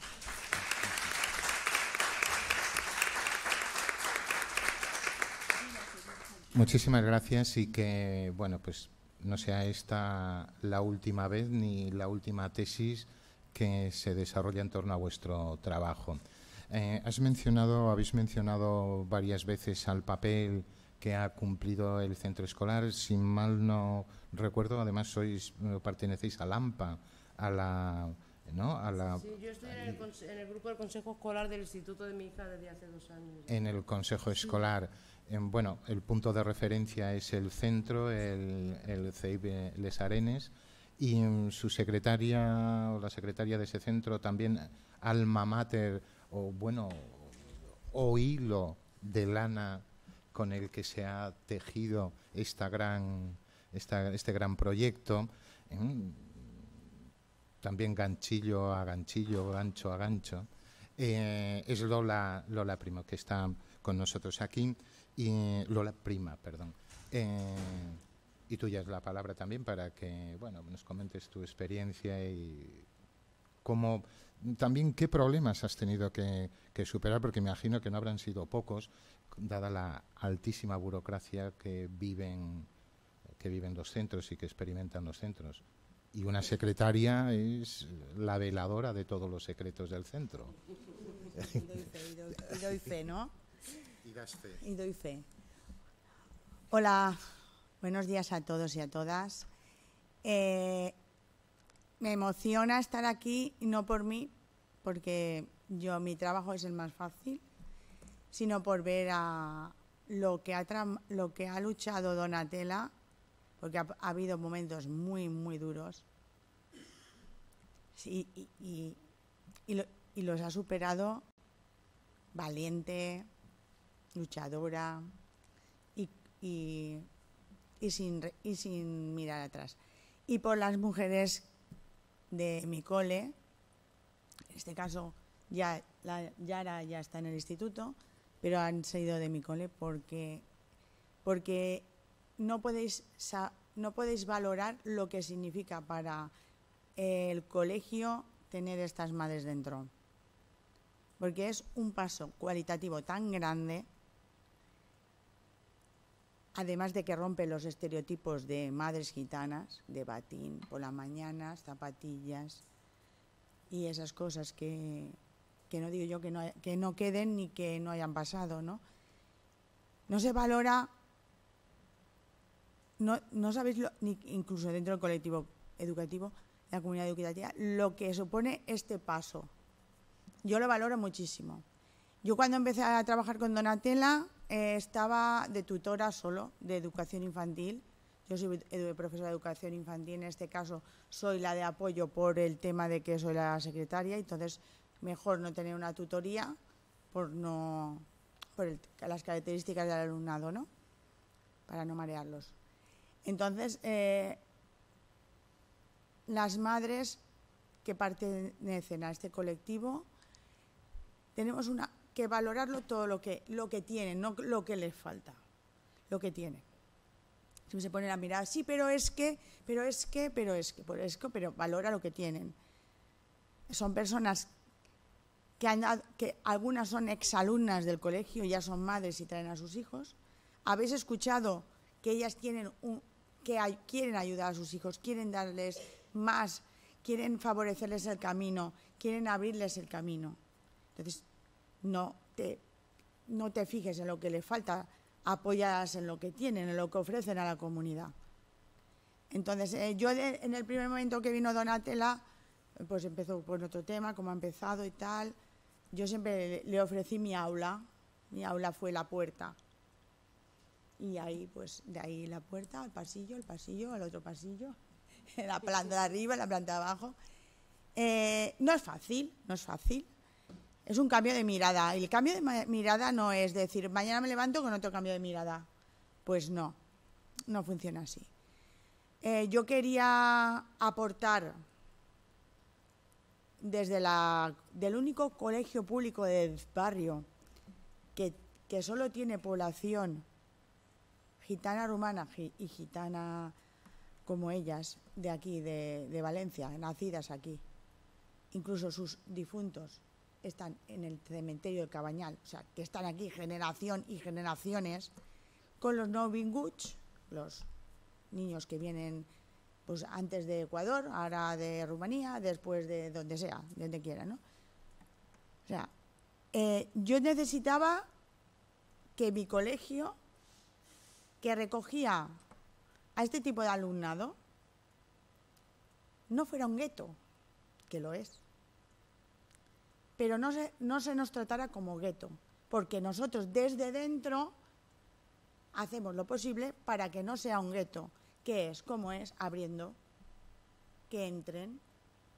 A: Muchísimas gracias y que, bueno, pues no sea esta la última vez ni la última tesis que se desarrolla en torno a vuestro trabajo. Eh, has mencionado, habéis mencionado varias veces al papel que ha cumplido el centro escolar. Si mal no recuerdo, además sois eh, pertenecéis a LAMPA, a la ¿no? sí,
C: yo estoy en el, grupo del Consejo Escolar del Instituto de mi hija desde hace dos años.
A: En el Consejo Escolar. Eh, bueno, el punto de referencia es el centro, el, el e Les Arenes y mm, su secretaria o la secretaria de ese centro también alma mater o bueno o hilo de lana con el que se ha tejido esta gran, esta, este gran proyecto. ¿eh? También ganchillo a ganchillo, gancho a gancho. Eh, es Lola, Lola Primo, que está con nosotros aquí. Y, Lola Prima, perdón. Eh, y tú ya es la palabra también para que bueno, nos comentes tu experiencia y cómo también qué problemas has tenido que, superar, porque me imagino que no habrán sido pocos, dada la altísima burocracia que viven, que viven los centros y que experimentan los centros. Y una secretaria es la veladora de todos los secretos del centro. y doy fe ¿no? Y das fe. Y
D: doy fe. Hola, Buenos días a todos y a todas. Eh, me emociona estar aquí, no por mí, porque yo mi trabajo es el más fácil, sino por ver a lo que ha, lo que ha luchado Donatella, porque ha, habido momentos muy, muy duros. y, los ha superado valiente, luchadora y y sin, y sin mirar atrás. Y por las mujeres de mi cole, en este caso ya la Yara ya está en el instituto, pero han salido de mi cole porque, porque no, podéis, no podéis valorar lo que significa para el colegio tener estas madres dentro. Porque es un paso cualitativo tan grande Además de que rompe los estereotipos de madres gitanas, de batín por la mañana, zapatillas y esas cosas que, no digo yo que no, queden ni que no hayan pasado, ¿no? No se valora, no, no sabéis, ni incluso dentro del colectivo educativo, la comunidad educativa, lo que supone este paso. Yo lo valoro muchísimo. Yo cuando empecé a trabajar con Donatella, eh, estaba de tutora solo, de educación infantil. Yo soy profesora de educación infantil, en este caso soy la de apoyo por el tema de que soy la secretaria, entonces mejor no tener una tutoría por no por las características del alumnado, ¿no? Para no marearlos. Entonces, eh, las madres que pertenecen a este colectivo tenemos una que valorarlo todo lo que, lo que tienen, no lo que les falta, lo que tienen. Si se ponen a mirar, sí, pero es que, pero es que, pero es que, pero es que, pero valora lo que tienen. Son personas que, han, que algunas son exalumnas del colegio, ya son madres y traen a sus hijos. Habéis escuchado que ellas tienen un, que quieren ayudar a sus hijos, quieren darles más, quieren favorecerles el camino, quieren abrirles el camino. Entonces, no te, no te fijes en lo que le falta, apoyas en lo que tienen, en lo que ofrecen a la comunidad. Entonces, eh, yo en el primer momento que vino Donatella, pues empezó por otro tema, cómo ha empezado y tal. Yo siempre le, ofrecí mi aula, mi aula fue la puerta. Y ahí, pues, de ahí la puerta, al pasillo, el pasillo, al otro pasillo, la planta de arriba, la planta de abajo. Eh, no es fácil, no es fácil, es un cambio de mirada. Y el cambio de mirada no es decir, mañana me levanto con otro cambio de mirada. Pues no, no funciona así. Eh, yo quería aportar desde la, del único colegio público del barrio que, solo tiene población gitana rumana y gitana como ellas de aquí, de Valencia, nacidas aquí, incluso sus difuntos están en el cementerio de Cabañal, o sea, que están aquí generación y generaciones, con los no los niños que vienen pues antes de Ecuador, ahora de Rumanía, después de donde sea, donde quiera, ¿no? O sea, eh, yo necesitaba que mi colegio, que recogía a este tipo de alumnado, no fuera un gueto, que lo es pero no se, no se nos tratara como gueto, porque nosotros desde dentro hacemos lo posible para que no sea un gueto, que es como es, abriendo, que entren,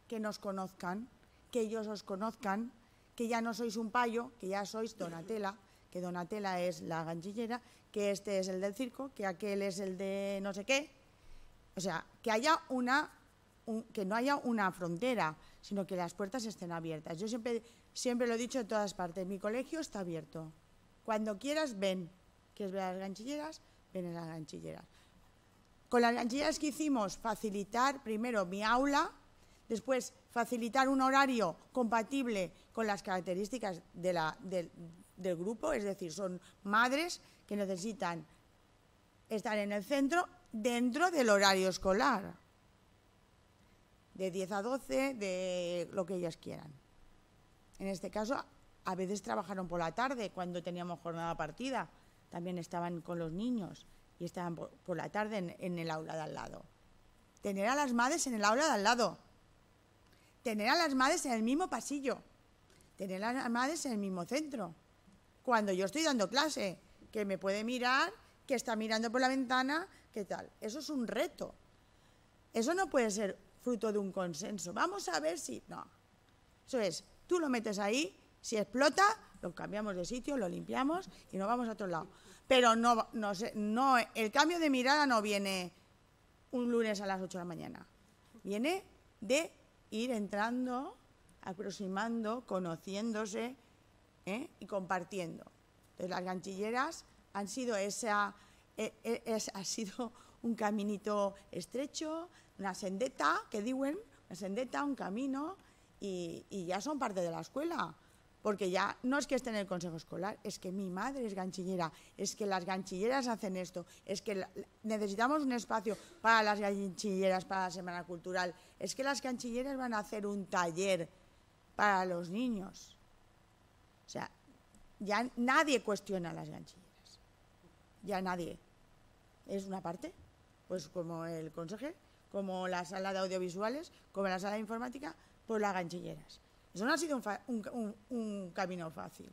D: que nos conozcan, que ellos os conozcan, que ya no sois un payo, que ya sois Donatela, que Donatela es la ganchillera, que este es el del circo, que aquel es el de no sé qué. O sea, que haya una, que no haya una frontera, sino que las puertas estén abiertas. Yo siempre, siempre lo he dicho en todas partes, mi colegio está abierto. Cuando quieras, ven. ¿Quieres ver a las ganchilleras? Ven a las ganchilleras. Con las ganchilleras que hicimos, facilitar primero mi aula, después facilitar un horario compatible con las características del grupo, es decir, son madres que necesitan estar en el centro dentro del horario escolar de 10 a 12, de lo que ellas quieran. En este caso, a veces trabajaron por la tarde cuando teníamos jornada partida, también estaban con los niños y estaban por, la tarde en, en, el aula de al lado. Tener a las madres en el aula de al lado. Tener a las madres en el mismo pasillo. Tener a las madres en el mismo centro. Cuando yo estoy dando clase, que me puede mirar, que está mirando por la ventana, ¿qué tal? Eso es un reto. Eso no puede ser fruto de un consenso. Vamos a ver si... No. Eso es, tú lo metes ahí, si explota, lo cambiamos de sitio, lo limpiamos y nos vamos a otro lado. Pero no, no, no, el cambio de mirada no viene un lunes a las 8 de la mañana. Viene de ir entrando, aproximando, conociéndose ¿eh? y compartiendo. las ganchilleras han sido esa, eh, eh, ha sido un caminito estrecho, una sendeta, que diuen, una sendeta, un camino, y, ya son parte de la escuela. Porque ya no es que estén en el consejo escolar, es que mi madre es ganchillera, es que las ganchilleras hacen esto, es que necesitamos un espacio para las ganchilleras, para la Semana Cultural, es que las ganchilleras van a hacer un taller para los niños. O sea, ya nadie cuestiona a las ganchilleras, ya nadie. Es una parte, pues como el consejero como la sala de audiovisuales, como la sala de informática, por pues las ganchilleras. Eso no ha sido un, camino fácil.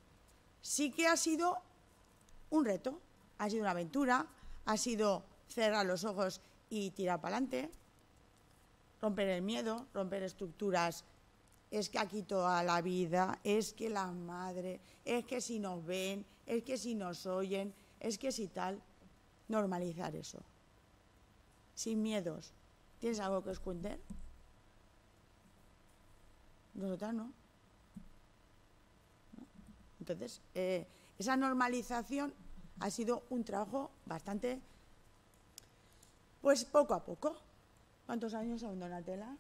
D: Sí que ha sido un reto, ha sido una aventura, ha sido cerrar los ojos y tirar para adelante, romper el miedo, romper estructuras. Es que aquí toda la vida, es que las madres, es que si nos ven, es que si nos oyen, es que si tal, normalizar eso. Sin miedos, ¿Tienes algo que os cuente? Nosotras no. Entonces, eh, esa normalización ha sido un trabajo bastante, pues poco a poco. ¿Cuántos años aún, Donatella?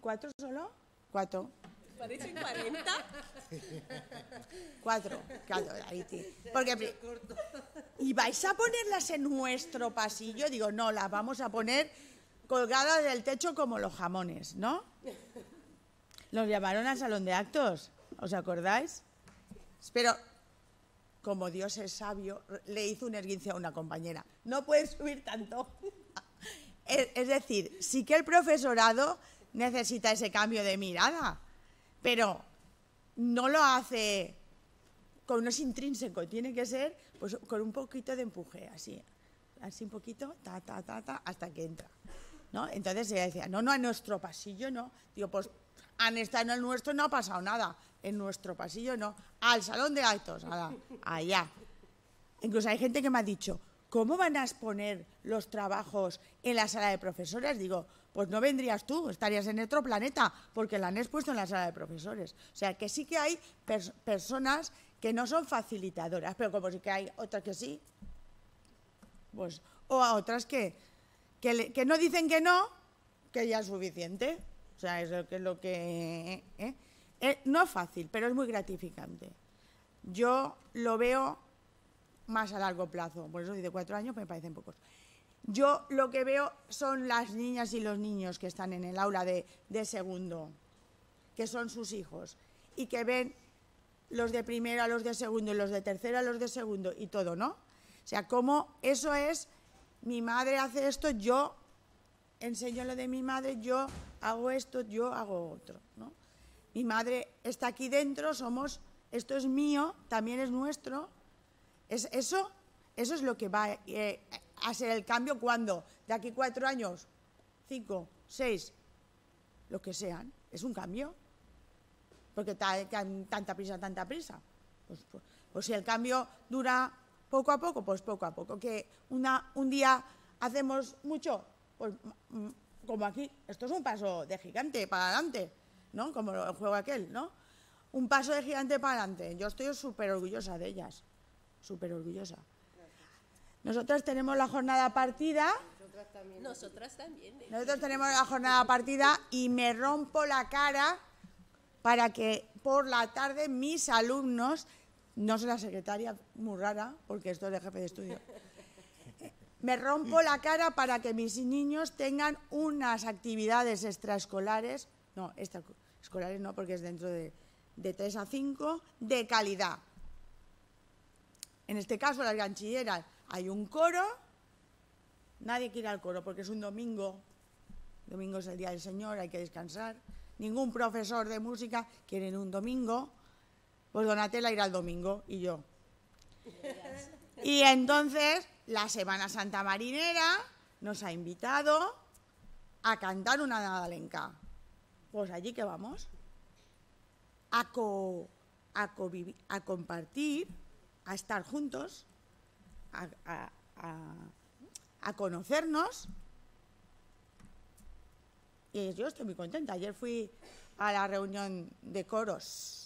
D: ¿Cuatro solo? Cuatro.
B: ¿Parecen 40? Cuatro, claro, Porque
D: ¿Y vais a ponerlas en nuestro pasillo? Digo, no, las vamos a poner Colgada del techo como los jamones, ¿no? Los llamaron al salón de actos, ¿os acordáis? Pero, como Dios es sabio, le hizo un esguince a una compañera. No puedes subir tanto. Es decir, sí que el profesorado necesita ese cambio de mirada, pero no lo hace con no intrínseco, tiene que ser pues, con un poquito de empuje, así, así un poquito, ta, ta, ta, ta, hasta que entra. Entonces ella decía, no, no, a nuestro pasillo no. Digo, pues han estado en el nuestro, no ha pasado nada. En nuestro pasillo no. Al salón de actos, allá. Incluso hay gente que me ha dicho, ¿cómo van a exponer los trabajos en la sala de profesores? Digo, pues no vendrías tú, estarías en otro planeta, porque la han expuesto en la sala de profesores. O sea, que sí que hay personas que no son facilitadoras, pero como sí que hay otras que sí, pues, o a otras que que, no dicen que no, que ya es suficiente. O sea, eso es lo que... Eh, eh. Eh, no es fácil, pero es muy gratificante. Yo lo veo más a largo plazo, por eso dice cuatro años pues me parecen pocos. Yo lo que veo son las niñas y los niños que están en el aula de, de segundo, que son sus hijos, y que ven los de primero a los de segundo los de tercero a los de segundo y todo, ¿no? O sea, cómo eso es mi madre hace esto, yo enseño lo de mi madre, yo hago esto, yo hago otro. ¿no? Mi madre está aquí dentro, somos, esto es mío, también es nuestro. Es, eso, eso es lo que va eh, a ser el cambio cuando, de aquí cuatro años, cinco, seis, lo que sean, es un cambio. Porque tanta prisa, tanta prisa. O pues, pues, pues si el cambio dura poco a poco, pues poco a poco, que una, un día hacemos mucho, pues mm, mm, como aquí, esto es un paso de gigante para adelante, ¿no? Como el juego aquel, ¿no? Un paso de gigante para adelante. Yo estoy súper orgullosa de ellas, súper orgullosa. Nosotros tenemos la jornada partida.
B: Nosotras también. Nosotras también. Nosotros tenemos la jornada
D: partida y me rompo la cara para que por la tarde mis alumnos no soy la secretaria muy rara, porque esto es de jefe de estudio. Me rompo la cara para que mis niños tengan unas actividades extraescolares, no, extraescolares no, porque es dentro de, tres 3 a 5, de calidad. En este caso, las ganchilleras, hay un coro, nadie quiere al coro porque es un domingo, domingo es el Día del Señor, hay que descansar, ningún profesor de música quiere en un domingo, pues Donatella irá el domingo y yo. Y entonces la Semana Santa Marinera nos ha invitado a cantar una nadalenca. Pues allí que vamos. A, a, compartir, a estar juntos, a conocernos. Y yo estoy muy contenta. Ayer fui a la reunión de coros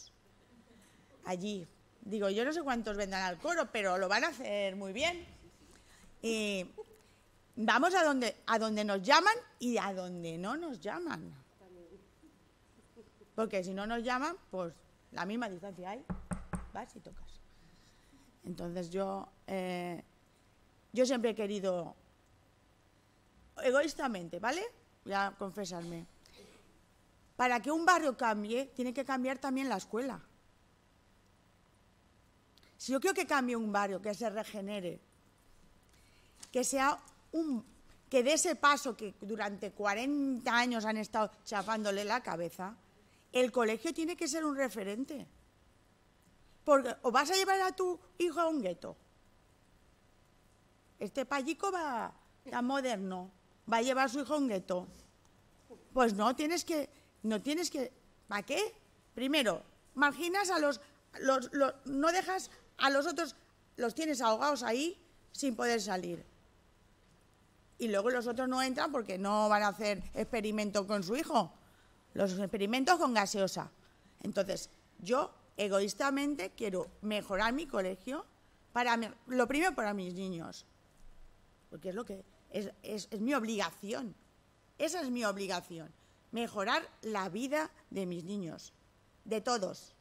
D: allí. Digo, yo no sé cuántos vendrán al coro, pero lo van a hacer muy bien. Y vamos a donde, a donde nos llaman y a donde no nos llaman. Porque si no nos llaman, pues la misma distancia hay, vas y tocas. Entonces yo, eh, yo siempre he querido, egoístamente, ¿vale? Ya confesarme. Para que un barrio cambie, tiene que cambiar también la escuela. Si yo quiero que cambie un barrio, que se regenere, que sea un que dé ese paso que durante 40 años han estado chafándole la cabeza, el colegio tiene que ser un referente. Porque o vas a llevar a tu hijo a un gueto. Este payico va a moderno, va a llevar a su hijo a un gueto. Pues no tienes que, no tienes que, ¿para qué? Primero, marginas a los no dejas a los otros los tienes ahogados ahí sin poder salir. Y luego los otros no entran porque no van a hacer experimentos con su hijo, los experimentos con gaseosa. Entonces, yo egoístamente quiero mejorar mi colegio, para lo primero para mis niños, porque es lo que es, es mi obligación. Esa es mi obligación, mejorar la vida de mis niños, de todos.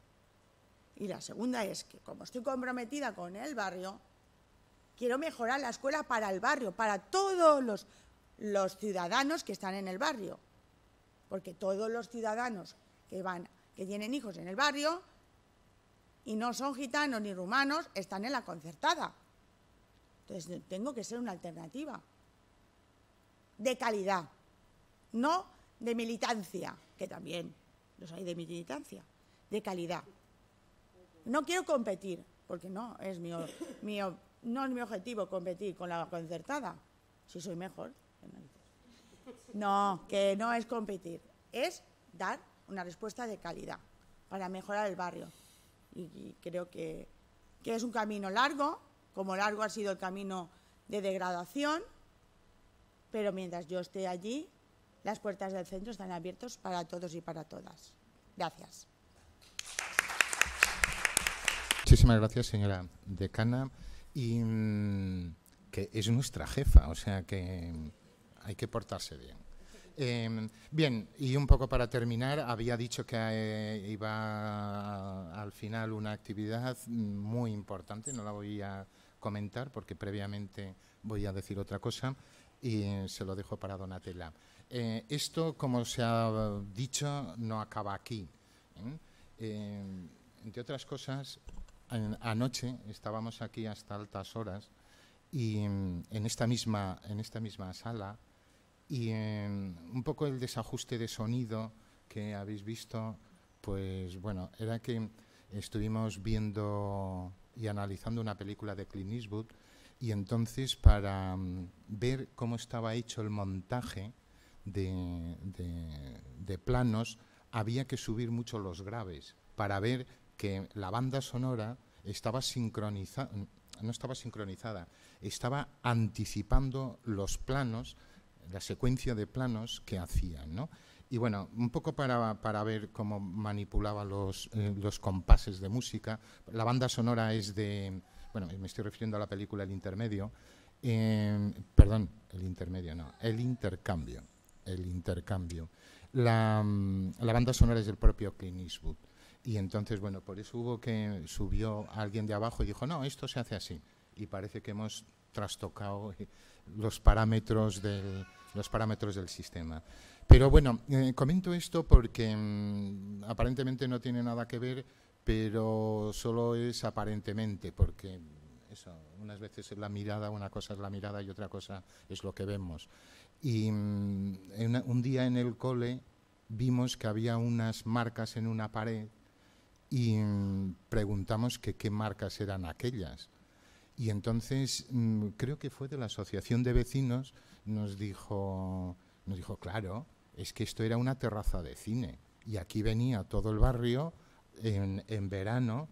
D: Y la segunda es que como estoy comprometida con el barrio, quiero mejorar la escuela para el barrio, para todos los, ciudadanos que están en el barrio. Porque todos los ciudadanos que, van, que tienen hijos en el barrio y no son gitanos ni rumanos están en la concertada. Entonces tengo que ser una alternativa de calidad, no de militancia, que también los hay de militancia, de calidad. No quiero competir, porque no es mi, no es mi objetivo competir con la concertada, si soy mejor. No, que no es competir, es dar una respuesta de calidad para mejorar el barrio. Y, creo que, que es un camino largo, como largo ha sido el camino de degradación, pero mientras yo esté allí, las puertas del centro están abiertas para todos y para todas. Gracias.
A: Muchísimas gracias, señora decana. Y mm, que es nuestra jefa, o sea que hay que portarse bien. Em, bien, y un poco para terminar, había dicho que eh, iba al final una actividad muy importante, no la voy a comentar porque previamente voy a decir otra cosa y se lo dejo para Donatella. Eh, esto, como se ha dicho, no acaba aquí. ¿eh? Em, entre otras cosas, anoche estábamos aquí hasta altas horas y mm, en esta misma, en esta misma sala y em, un poco el desajuste de sonido que habéis visto, pues bueno, era que estuvimos viendo y analizando una película de Clint Eastwood y entonces para mm, ver cómo estaba hecho el montaje de, de planos había que subir mucho los graves para ver que la banda sonora estaba sincronizada, no estaba sincronizada, estaba anticipando los planos, la secuencia de planos que hacían, ¿no? Y bueno, un poco para, para ver cómo manipulaba los, eh, los compases de música. La banda sonora es de, bueno, me estoy refiriendo a la película El Intermedio, em, perdón, el intermedio no, el intercambio, el intercambio. La, mm, la banda sonora es del propio Clint Eastwood. Y entonces, bueno, por eso hubo que subió alguien de abajo y dijo, no, esto se hace así. Y parece que hemos trastocado los parámetros del, los parámetros del sistema. Pero bueno, eh, comento esto porque mm, aparentemente no tiene nada que ver, pero solo es aparentemente, porque eso, unas veces es la mirada, una cosa es la mirada y otra cosa es lo que vemos. Y mm, en un día en el cole vimos que había unas marcas en una pared y mm, preguntamos que qué marcas eran aquellas. Y entonces mm, creo que fue de la asociación de vecinos nos dijo nos dijo claro es que esto era una terraza de cine y aquí venía todo el barrio en, verano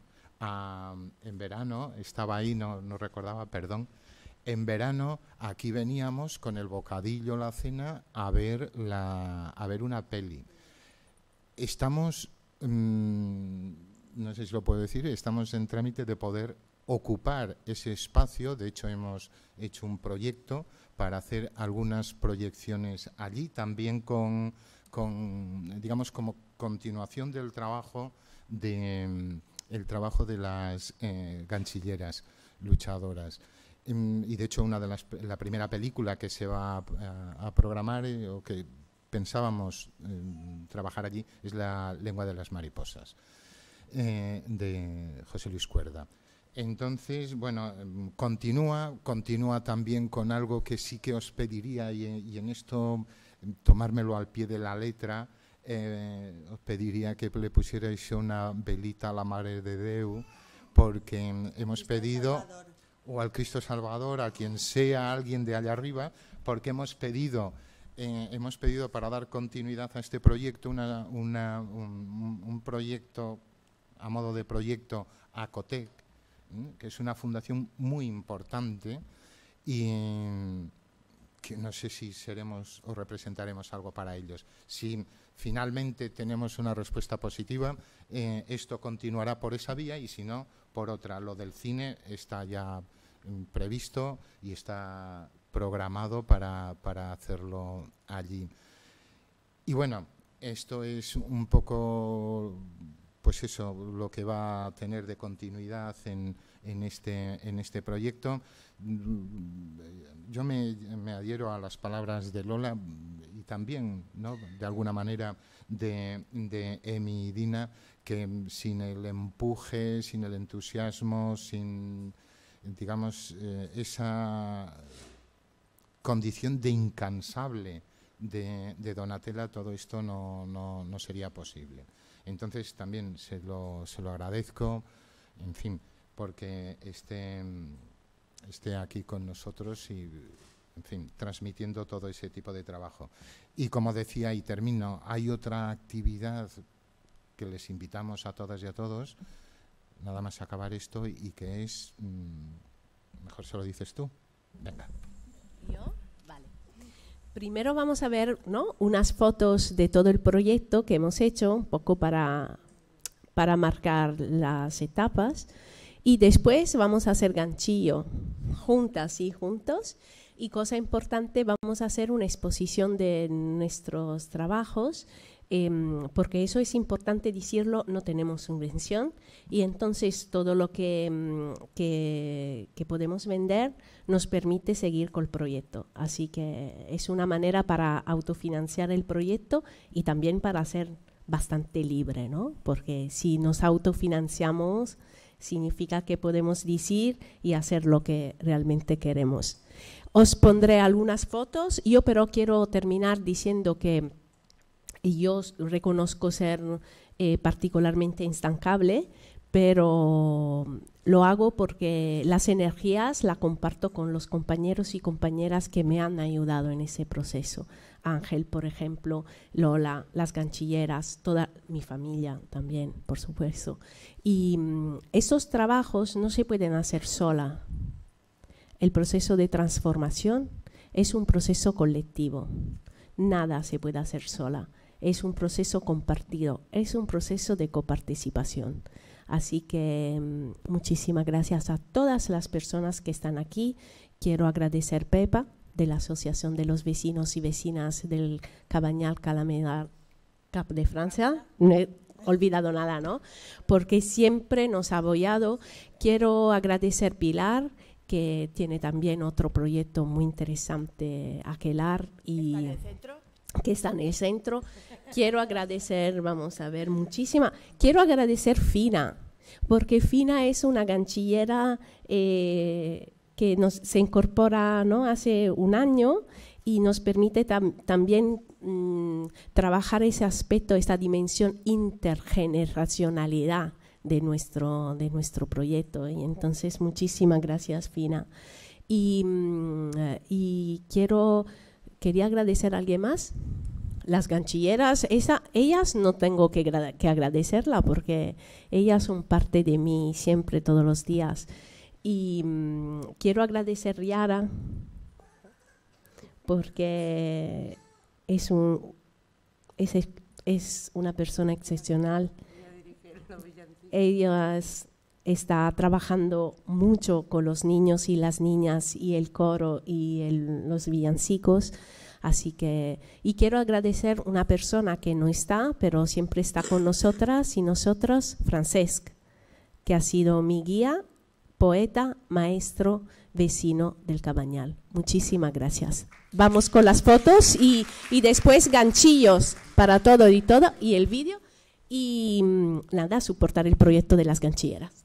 A: en verano estaba ahí no, no recordaba perdón en verano aquí veníamos con el bocadillo la cena a ver la a ver una peli estamos Mm, no sé si lo puedo decir, estamos en trámite de poder ocupar ese espacio. De hecho, hemos hecho un proyecto para hacer algunas proyecciones allí, también con, digamos, como continuación del trabajo de mm, el trabajo de las eh, ganchilleras luchadoras. Mm, y de hecho, una de las, la primera película que se va a, programar eh, o que pensábamos em, trabajar allí es la lengua de las mariposas eh, de José Luis Cuerda. Entonces, bueno, em, continúa, continúa también con algo que sí que os pediría y, en esto em, tomármelo al pie de la letra, eh, os pediría que le pusierais una velita a la Madre de Deu, porque hemos pedido, o al Cristo Salvador, a quien sea, alguien de allá arriba, porque hemos pedido eh, hemos pedido para dar continuidad a este proyecto un, proyecto a modo de proyecto ACOTEC, que es una fundación muy importante y mm, que no sé si seremos o representaremos algo para ellos. Si finalmente tenemos una respuesta positiva, eh, esto continuará por esa vía y si no, por otra. Lo del cine está ya mm, previsto y está programado para, para hacerlo allí. Y bueno, esto es un poco, pues eso, lo que va a tener de continuidad en, este, en este proyecto. Yo me, adhiero a las palabras de Lola y también, ¿no? de alguna manera, de, de Emi y Dina, que sin el empuje, sin el entusiasmo, sin, digamos, eh, esa condición de incansable de, de Donatella todo esto no, no, no, sería posible. Entonces también se lo, se lo agradezco, en fin, porque esté, esté aquí con nosotros y, en fin, transmitiendo todo ese tipo de trabajo. Y como decía, y termino, hay otra actividad que les invitamos a todas y a todos, nada más acabar esto, y que es, mm, mejor se lo dices tú. Venga.
B: Primero vamos a ver unas fotos de todo el proyecto que hemos hecho, un poco para, para marcar las etapas. Y después vamos a hacer ganchillo, juntas y juntos. Y cosa importante, vamos a hacer una exposición de nuestros trabajos Em, porque eso es importante decirlo, no tenemos subvención y entonces todo lo que, em, que, podemos vender nos permite seguir con el proyecto. Así que es una manera para autofinanciar el proyecto y también para ser bastante libre, ¿no? Porque si nos autofinanciamos significa que podemos decir y hacer lo que realmente queremos. Os pondré algunas fotos, yo pero quiero terminar diciendo que y yo reconozco ser eh, particularmente instancable, pero mm, lo hago porque las energías las comparto con los compañeros y compañeras que me han ayudado en ese proceso. Ángel, por ejemplo, Lola, las ganchilleras, toda mi familia también, por supuesto. Y mm, esos trabajos no se pueden hacer sola. El proceso de transformación es un proceso colectivo. Nada se puede hacer sola es un proceso compartido, es un proceso de coparticipación. Así que mm, muchísimas gracias a todas las personas que están aquí. Quiero agradecer Pepa de la Asociación de los Vecinos y Vecinas del Cabañal Calameda Cap de Francia. No he olvidado nada, ¿no? Porque siempre nos ha apoyado. Quiero agradecer Pilar que tiene también otro proyecto muy interesante, Aquelar y... centro? que está en el centro. Quiero agradecer, vamos a ver, muchísima. Quiero agradecer Fina, porque Fina es una ganchillera eh, que nos, se incorpora ¿no? hace un año y nos permite también mm, trabajar ese aspecto, esta dimensión intergeneracionalidad de nuestro, de nuestro proyecto. Y entonces, muchísimas gracias, Fina. Y, mm, eh, y quiero quería agradecer a alguien más. Las ganchilleras, esa, ellas no tengo que, agradecerla porque ellas son parte de mí siempre, todos los días. Y mm, quiero agradecer a Yara porque es, un, es, es una persona excepcional. Ella está trabajando mucho con los niños y las niñas y el coro y los villancicos. Así que, y quiero agradecer una persona que no está, pero siempre está con nosotras y nosotros, Francesc, que ha sido mi guía, poeta, maestro, vecino del Cabañal. Muchísimas gracias. Vamos con las fotos y, después ganchillos para todo y todo, y el vídeo. Y mm, nada, soportar el proyecto de las ganchilleras.